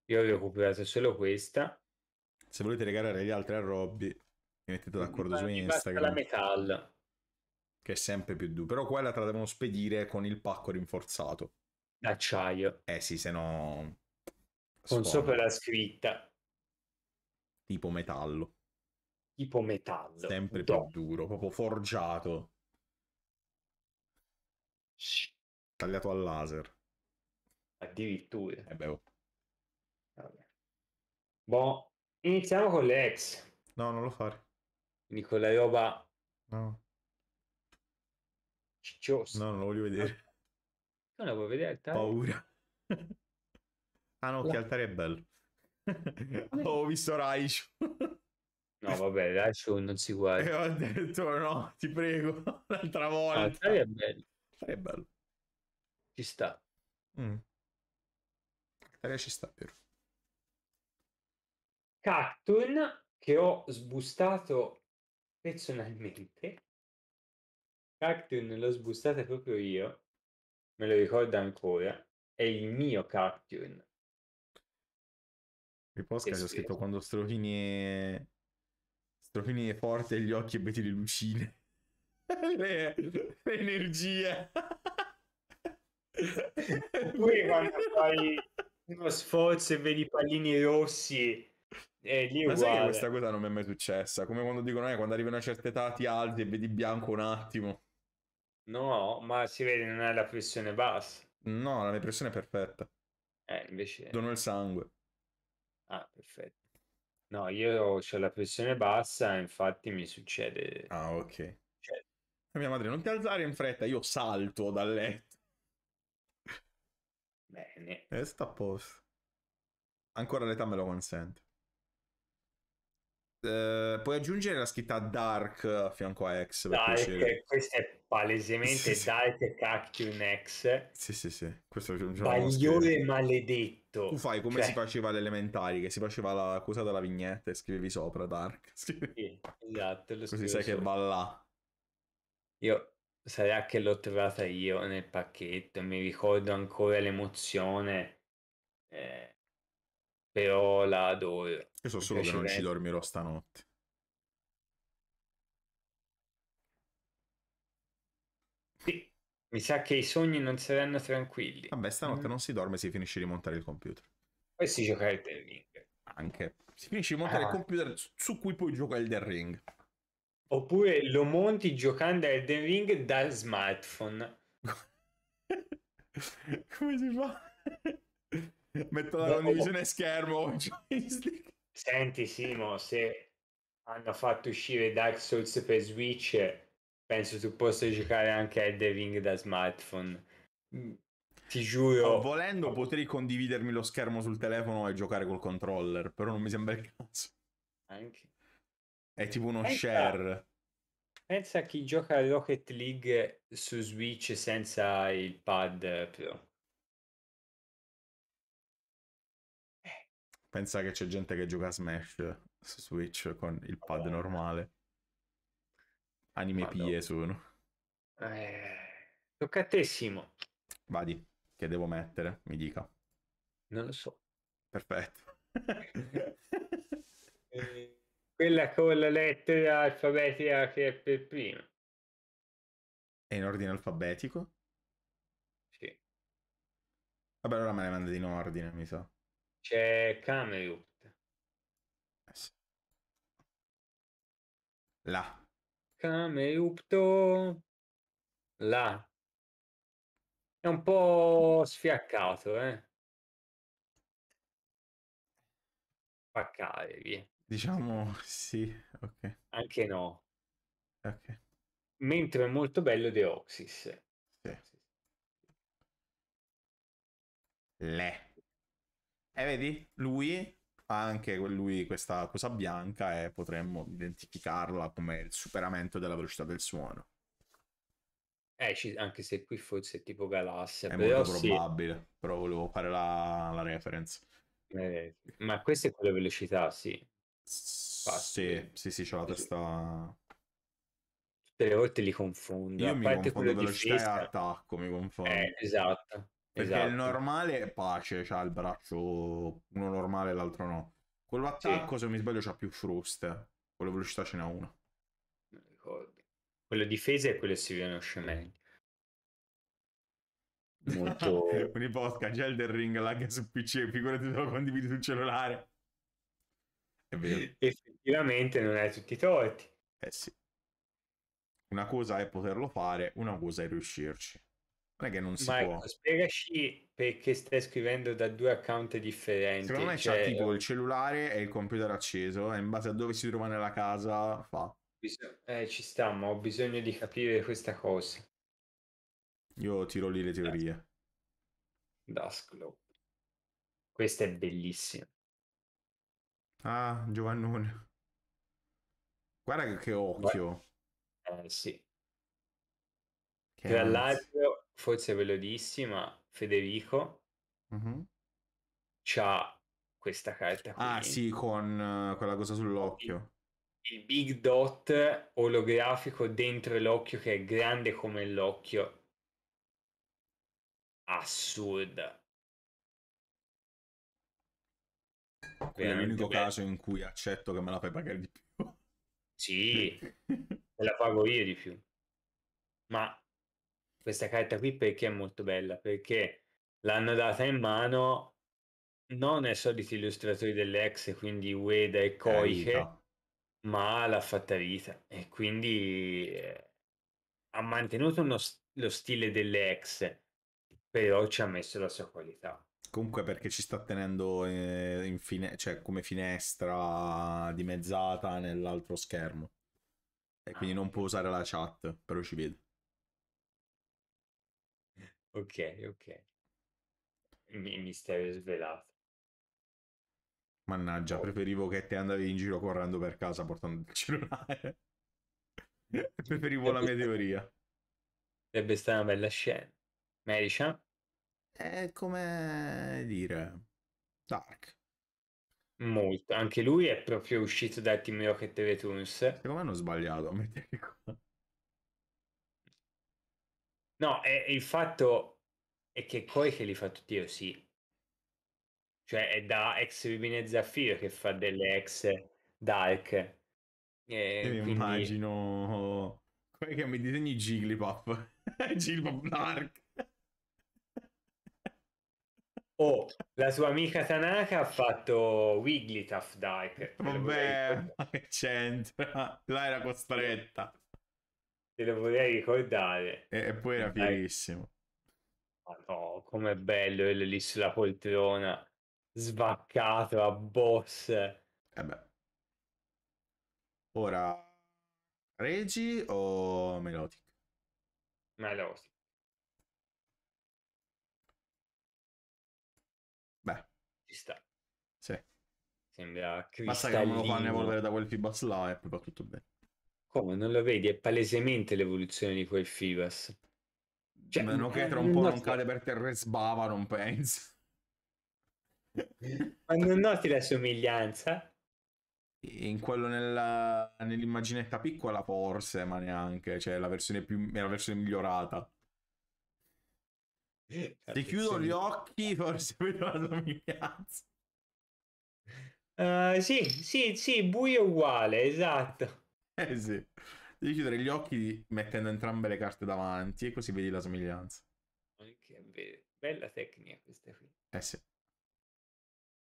sì. io avevo comprato solo questa se volete regalare gli altri a Robby mi mettete d'accordo su mi Instagram la metal che è sempre più dura però quella te la devono spedire con il pacco rinforzato d'acciaio eh sì se no con sopra la scritta tipo metallo tipo metallo. Sempre più duro, proprio forgiato. Tagliato al laser. Addirittura. Eh beh, oh. Boh, iniziamo con le ex. No, non lo fare. Quindi con la roba... No. Cicciosa. No, non lo voglio vedere. Non la vuoi vedere? Altare? Paura. ah no, la... che altare è bello. Ho visto Raichu. No, vabbè, adesso non si guarda. E ho detto no, ti prego, l'altra volta. Ah, è bello. È bello. Ci sta. Mm. Italia ci sta, vero. Cactun che ho sbustato personalmente. Cactun l'ho sbustata proprio io. Me lo ricordo ancora. È il mio Cactun. Riposca che ho scritto quando Strochini Stropini forte gli occhi e vedi le lucine. le, le energie. Poi quando fai uno sforzo e vedi i pallini rossi e lì Ma sai che questa cosa non mi è mai successa? Come quando dicono, eh, quando arrivi a una certa età ti alzi e vedi bianco un attimo. No, ma si vede, non è la pressione bassa. No, la mia pressione è perfetta. Eh, invece... Dono il sangue. Ah, perfetto. No, io ho la pressione bassa, infatti mi succede. Ah, ok. Cioè... Mia madre, non ti alzare in fretta, io salto dal letto. Bene. E eh, sta a posto. Ancora l'età me lo consente. Eh, puoi aggiungere la scritta Dark a fianco a X. Dark, questo è palesemente sì, sì. Dalek Cacchio in ex. Sì, sì, sì. Questo è un Bagliore maledetto. Tu fai come cioè... si faceva alle elementari, che si faceva la cosa della vignetta e scrivevi sopra Dark. Scrivevi. Sì, esatto. Così sai sopra. che va là. Io sarà che l'ho trovata io nel pacchetto, mi ricordo ancora l'emozione. Eh, però la adoro. Io so solo che non ci dormirò stanotte. Mi sa che i sogni non saranno tranquilli. Vabbè, stanotte mm. non si dorme, si finisce di montare il computer. Poi si gioca il The Ring. Anche. Si finisce di montare ah. il computer su cui poi gioca il The Ring. Oppure lo monti giocando al The Ring dal smartphone. Come si fa? Metto la condivisione no. schermo. Senti Simo, se hanno fatto uscire Dark Souls per Switch penso tu possa giocare anche a The Ring da smartphone. Mm, ti giuro. Oh, volendo potrei condividermi lo schermo sul telefono e giocare col controller, però non mi sembra il caso. Anche. È tipo uno pensa, share. Pensa a chi gioca a Rocket League su Switch senza il pad Pro. Pensa che c'è gente che gioca a Smash su Switch con il pad normale. Anime pie sono. Eh, tocca Vadi, che devo mettere? Mi dica. Non lo so. Perfetto. Eh, quella con la lettera alfabetica che è per prima. È in ordine alfabetico? Sì. Vabbè, allora me ne mandate in ordine, mi sa. C'è Camerut. Eh la. Cameupto là. È un po' sfiaccato, eh. Spaccare, via. Diciamo sì, ok. Anche no. Ok. Mentre è molto bello Deoxys. Sì. Le. E eh, vedi? Lui ha anche lui questa cosa bianca e potremmo identificarla come il superamento della velocità del suono. Eh, anche se qui forse tipo galassia. È molto probabile, sì. però volevo fare la, la reference. Eh, ma questa è quella velocità, sì. Sì, sì, sì, c'è la testa... Tutte le volte li confondo. Io mi confondo velocità e attacco, mi confondo. Eh, esatto. Perché esatto. il normale è pace, ha il braccio uno normale e l'altro no. Quello attacco, sì. se mi sbaglio, c'ha più fruste. Quello velocità ce n'ha uno. Non ricordo. Quello difesa e quello Siviono Scemendi. Molto... Quindi Posca, già il del ring lag su PC, figurati se lo condividi sul cellulare. È vero. Effettivamente non hai tutti tolti. Eh sì. Una cosa è poterlo fare, una cosa è riuscirci. Non è che non si Marco, può. Spiegaci perché stai scrivendo da due account differenti. Secondo me cioè... c'ha tipo eh, il cellulare e il computer acceso, e in base a dove si trova nella casa fa. Eh, ci sta, ma ho bisogno di capire questa cosa. Io tiro lì le teorie. Dusk Globe. Questa è bellissima. Ah, Giovannone. Guarda che occhio. Eh sì. Che Tra l'altro forse ve lo dissi, ma Federico uh-huh. ha questa carta qui. Ah sì, con uh, quella cosa sull'occhio. Il, il big dot olografico dentro l'occhio che è grande come l'occhio. Assurda. Quello è l'unico bello. caso in cui accetto che me la fai pagare di più. Sì, me la pago io di più. Ma questa carta qui perché è molto bella, perché l'hanno data in mano non ai soliti illustratori dell'ex, quindi Ueda e Koike, ma l'ha fatta vita e quindi eh, ha mantenuto uno, lo stile dell'ex, però ci ha messo la sua qualità comunque perché ci sta tenendo eh, fine, cioè, come finestra dimezzata nell'altro schermo e quindi ah. non può usare la chat però ci vedo Ok, ok. Mi mistero svelato. Mannaggia, Oh. preferivo che te andavi in giro correndo per casa portando il cellulare. Preferivo la mia teoria. Sarebbe stata una bella scena. Mericia? È come dire Dark. Molto. Anche lui è proprio uscito da Team Rocket Returns. Secondo me hanno sbagliato a mettere qua. No, è, il fatto è che che li fa tutti io, sì. Cioè è da ex Rubine Zaffiro che fa delle ex Dark. E, quindi... immagino come che mi disegni Jigglypuff. Jigglypuff Dark. Oh, la sua amica Tanaka ha fatto Wigglytuff Dark. Vabbè, che c'entra? Là era costretta. Te lo vorrei ricordare. E, poi era fighissimo. Ma no, com'è bello quello lì sulla poltrona, svaccato a boss. Eh beh. Ora, Regi o Melodic? Melodic. Beh. Ci sta. Sì. Sembra cristallino. Ma sai che non lo fanno evolvere da quel Fibas là e poi va tutto bene. Come non lo vedi? È palesemente l'evoluzione di quel Fivas. Cioè, meno che tra un po' non cade per terra e sbava, non penso. Ma non noti la somiglianza? In quello nella, nell'immaginetta piccola forse, ma neanche, cioè la versione, più, la versione migliorata. Se chiudo gli occhi forse vedo la somiglianza. Uh, sì, sì, sì, buio uguale, esatto. Eh sì. Devi chiudere gli occhi mettendo entrambe le carte davanti e così vedi la somiglianza. Che be- bella tecnica questa qui. Eh sì.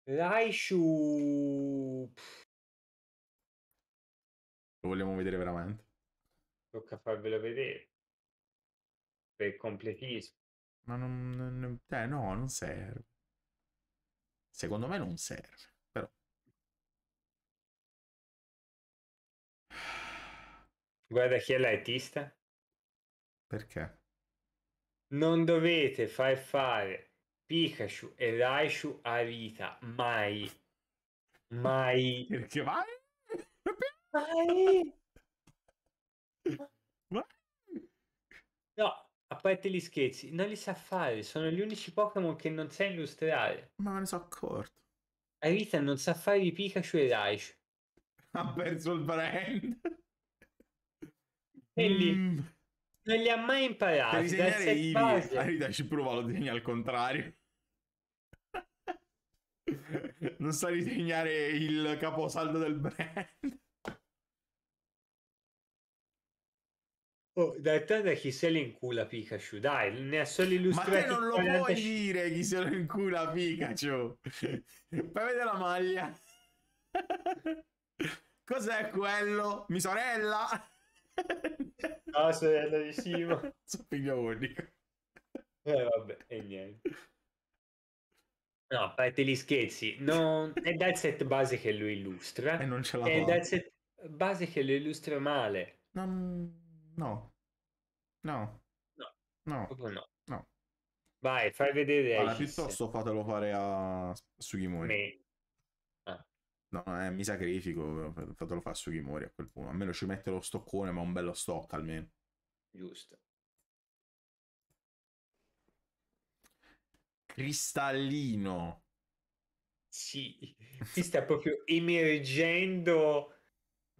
Laishu. Lo vogliamo vedere veramente? Tocca farvelo vedere. Per completismo. Ma non... Eh, no, non serve. Secondo me non serve. Guarda chi è l'artista. Perché? Non dovete far fare Pikachu e Raichu a vita. mai. Mai. Perché mai? Mai. mai. No, a parte gli scherzi, non li sa fare, sono gli unici Pokémon che non sa illustrare. Ma me ne sono accorto. A vita non sa fare i Pikachu e Raichu. Ha perso il brand. Quindi mm. non li ha mai imparati. Per disegnare Ivi, base. Arita ci prova, lo disegna al contrario. non sa disegnare il caposaldo del brand. Oh, d'altronde chi se lo incula Pikachu, dai, ne ha solo illustrato. Ma te non lo 40... puoi dire chi se lo incula Pikachu. Fai vedere la maglia. Cos'è quello? Mi sorella? Ah, sorella di Simo. Sono figlio unico. Eh, vabbè, e niente. No, a parte gli scherzi, non... è dal set base che lo illustra. E non ce la È dal set base che lo illustra male. Non... No. No. No. No. no. no. Vai, fai vedere. Allora, piuttosto fatelo fare a Sugimori. Me. No, eh, mi sacrifico, fatelo fa su Kimori a quel punto. Almeno ci mette lo stoccone, ma un bello stock almeno. Giusto. Cristallino. Sì, qui sta proprio emergendo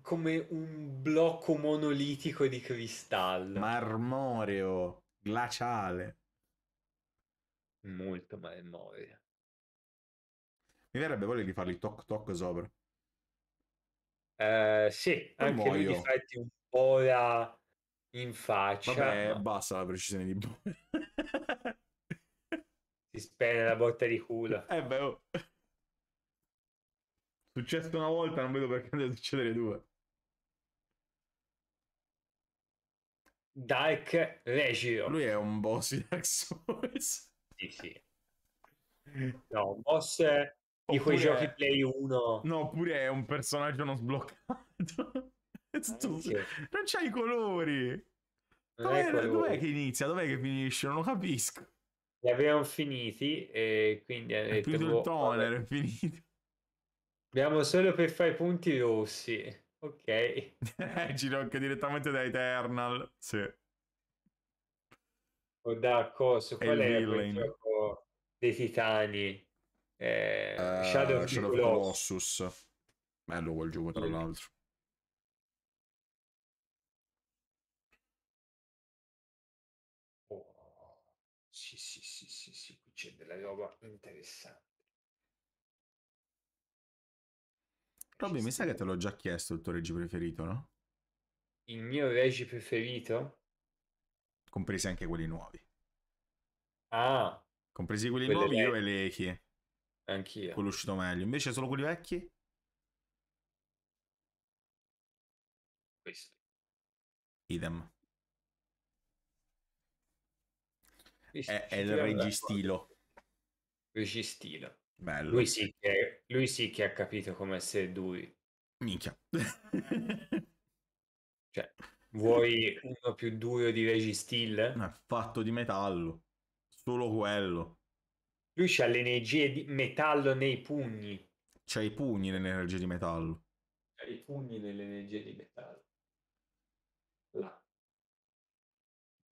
come un blocco monolitico di cristallo. Marmoreo, glaciale. Molto marmoreo. Mi verrebbe voglia di fargli toc toc sopra. Eh, sì, Poi anche muoio. lui difetti un po' la... in faccia. Vabbè, basta la precisione di Si spende la botta di culo. Eh beh, oh. Successo una volta, non vedo perché deve succedere due. Dark Regio. Lui è un boss di Dark Souls. Sì, sì. No, un boss di quei giochi Play 1. No, pure è un personaggio non sbloccato. Stu... Non c'hai i colori. Dov'è, colori. dov'è che inizia? Dov'è che finisce? Non lo capisco. Li abbiamo finiti e quindi hanno detto... Finito il boh, toner, è finito. Abbiamo solo per fare i punti rossi. Ok. Girocchio eh, direttamente da Eternal. Sì. O oh, da cosa? Qual è il gioco dei titani? eh, uh, Shadow, of Shadow Colossus. Bello quel gioco, tra l'altro. Oh, sì, sì, sì, sì, sì, qui c'è della roba interessante. Robby, mi sa che te l'ho già chiesto il tuo regge preferito, no? Il mio regge preferito? Compresi anche quelli nuovi. Ah. Compresi quelli nuovi, lei... io e le Echie. Anch'io. Quello uscito meglio. Invece solo quelli vecchi? Questi. Idem. è, è il registilo. Registilo. Bello. Lui sì, che, lui sì che ha capito come sedui. Minchia. cioè, vuoi uno più due di registile? No, è fatto di metallo. Solo quello. Lui c'ha le energie di metallo nei pugni. C'ha i pugni nell'energia di metallo. C'ha i pugni nell'energia di metallo. Là.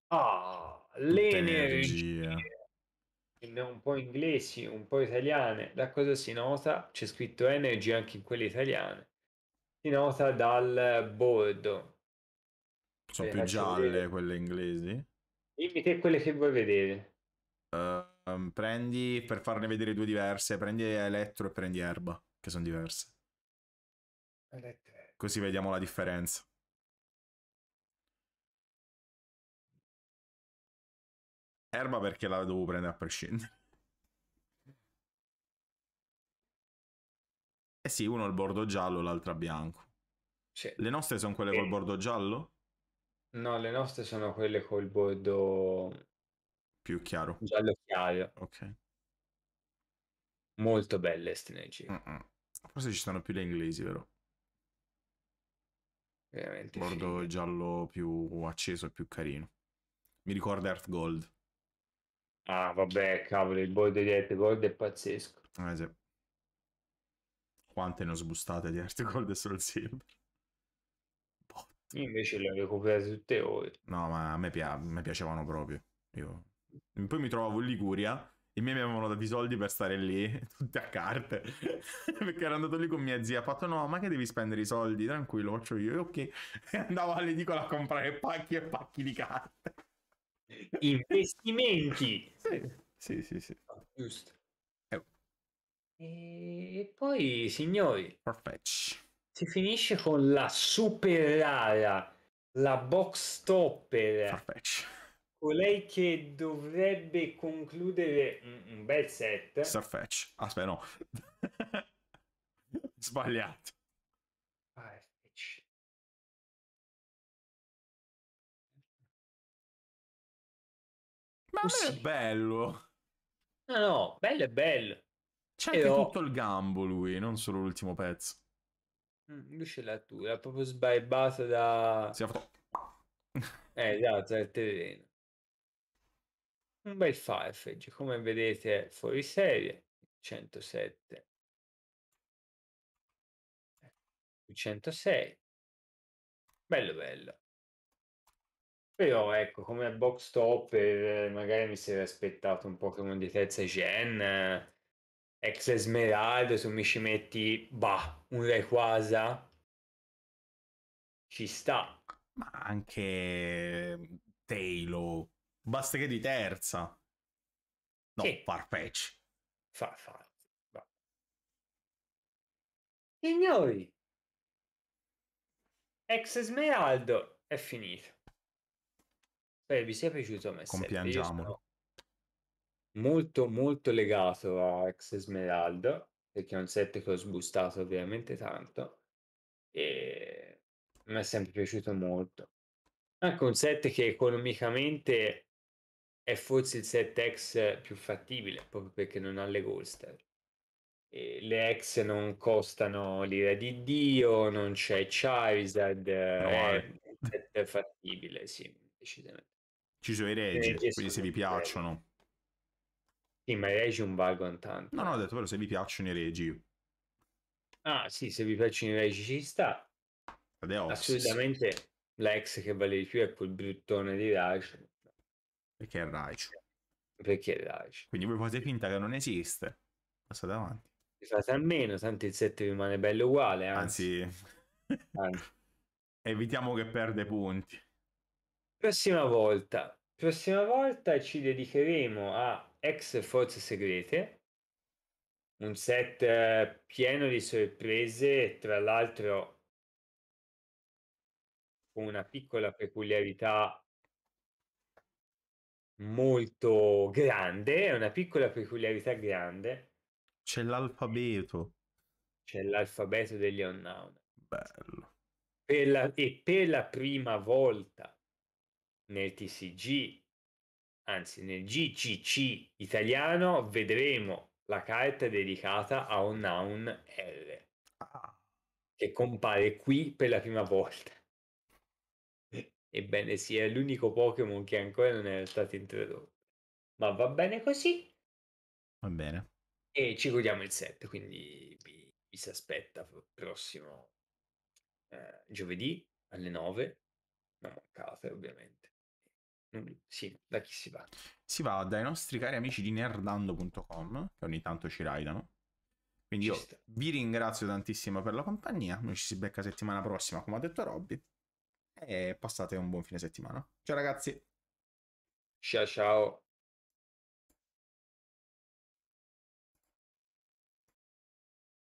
Ah, l'energia. Un po' inglesi, un po' italiane. Da cosa si nota? C'è scritto energy anche in quelle italiane. Si nota dal bordo. Sono Beh, più gialle quelle inglesi? Dimmi te quelle che vuoi vedere. Uh, um, prendi, per farne vedere due diverse, prendi elettro e prendi erba, che sono diverse. Così vediamo la differenza. Erba perché la devo prendere a prescindere. Eh sì, uno il bordo giallo, l'altra bianco. Sì. Le nostre sono quelle sì. col bordo giallo? No, le nostre sono quelle col bordo più chiaro. Giallo chiaro. Ok. Molto belle Stinage. Forse ci sono più le inglesi, vero? Veramente. Bordo figo. giallo più acceso e più carino. Mi ricorda Earth Gold. Ah, vabbè, cavolo, il bordo di Earth Gold è pazzesco. Eh sì. Quante ne ho sbustate di Earth Gold e Soul Silver? Boh. Io invece le ho recuperate tutte ore. No, ma a me, pia- a me piacevano proprio. Io poi mi trovavo in Liguria. I miei mi avevano dato i soldi per stare lì, tutte a carte. Perché ero andato lì con mia zia. Ha fatto: No, ma che devi spendere i soldi? Tranquillo, faccio io. E ok. E andavo all'edicola a comprare pacchi e pacchi di carte. Investimenti. sì, sì, sì. sì. Oh, giusto. Eh. E poi, signori, Perfetto. si finisce con la super rara, la box topper. Perfetto Colei che dovrebbe concludere un bel set. Starfetch. Ah, aspetta, no. Sbagliato. Starfetch. Ma oh, è bello. No, no, bello è bello. C'è anche tutto il gambo lui, non solo l'ultimo pezzo. Lui mm, ce l'ha tu, l'ha proprio sbaibato da... Si è fatto... eh, esatto, dal terreno. Un bel Farfetch, come vedete fuori serie, 107, 106, ecco, bello bello. Però ecco, come box topper magari mi sarei aspettato un Pokémon di terza gen, ex Esmeralda, se mi ci metti, bah, un Rayquaza, ci sta. Ma anche ehm, Tailo Basta che di terza. No, sì. Farfetch. Fa, fa. Va. Signori, ex Smeraldo è finito. Spero vi sia piaciuto a me. Compiangiamolo. Molto, molto legato a ex Smeraldo perché è un set che ho sbustato ovviamente tanto e mi è sempre piaciuto molto. Anche un set che economicamente è forse il set X più fattibile proprio perché non ha le holster. E le X non costano l'ira di Dio, non c'è Charizard, no, è, è eh. fattibile, sì, decisamente. Ci sono i Regi, quindi se vi piacciono. Sì, ma i Regi non valgono tanto. No, no, ho detto però se vi piacciono i Regi. Ah, sì, se vi piacciono i Regi ci sta. Assolutamente la X che vale di più è quel bruttone di Raj perché è laico. Perché è laico. Quindi voi fate finta che non esiste. Passate avanti. Si fate almeno, tanto il set rimane bello uguale. Anzi, anzi. anzi. evitiamo che perde punti. Prossima volta. Prossima volta ci dedicheremo a ex forze segrete. Un set eh, pieno di sorprese, tra l'altro una piccola peculiarità molto grande, è una piccola peculiarità grande. C'è l'alfabeto. C'è l'alfabeto degli Onnown. Bello. Per la, e per la prima volta nel TCG, anzi nel GCC italiano, vedremo la carta dedicata a Onnown L. Ah. Che compare qui per la prima volta. Ebbene sì, è l'unico Pokémon che ancora non è stato introdotto. Ma va bene così. Va bene. E ci godiamo il 7, quindi vi, vi si aspetta prossimo eh, giovedì alle 9. Non mancate, ovviamente. Sì, da chi si va? Si va dai nostri cari amici di nerdando.com, che ogni tanto ci raidano. Quindi ci io sta. vi ringrazio tantissimo per la compagnia. Noi ci si becca settimana prossima, come ha detto Robby e passate un buon fine settimana. Ciao ragazzi. Ciao ciao.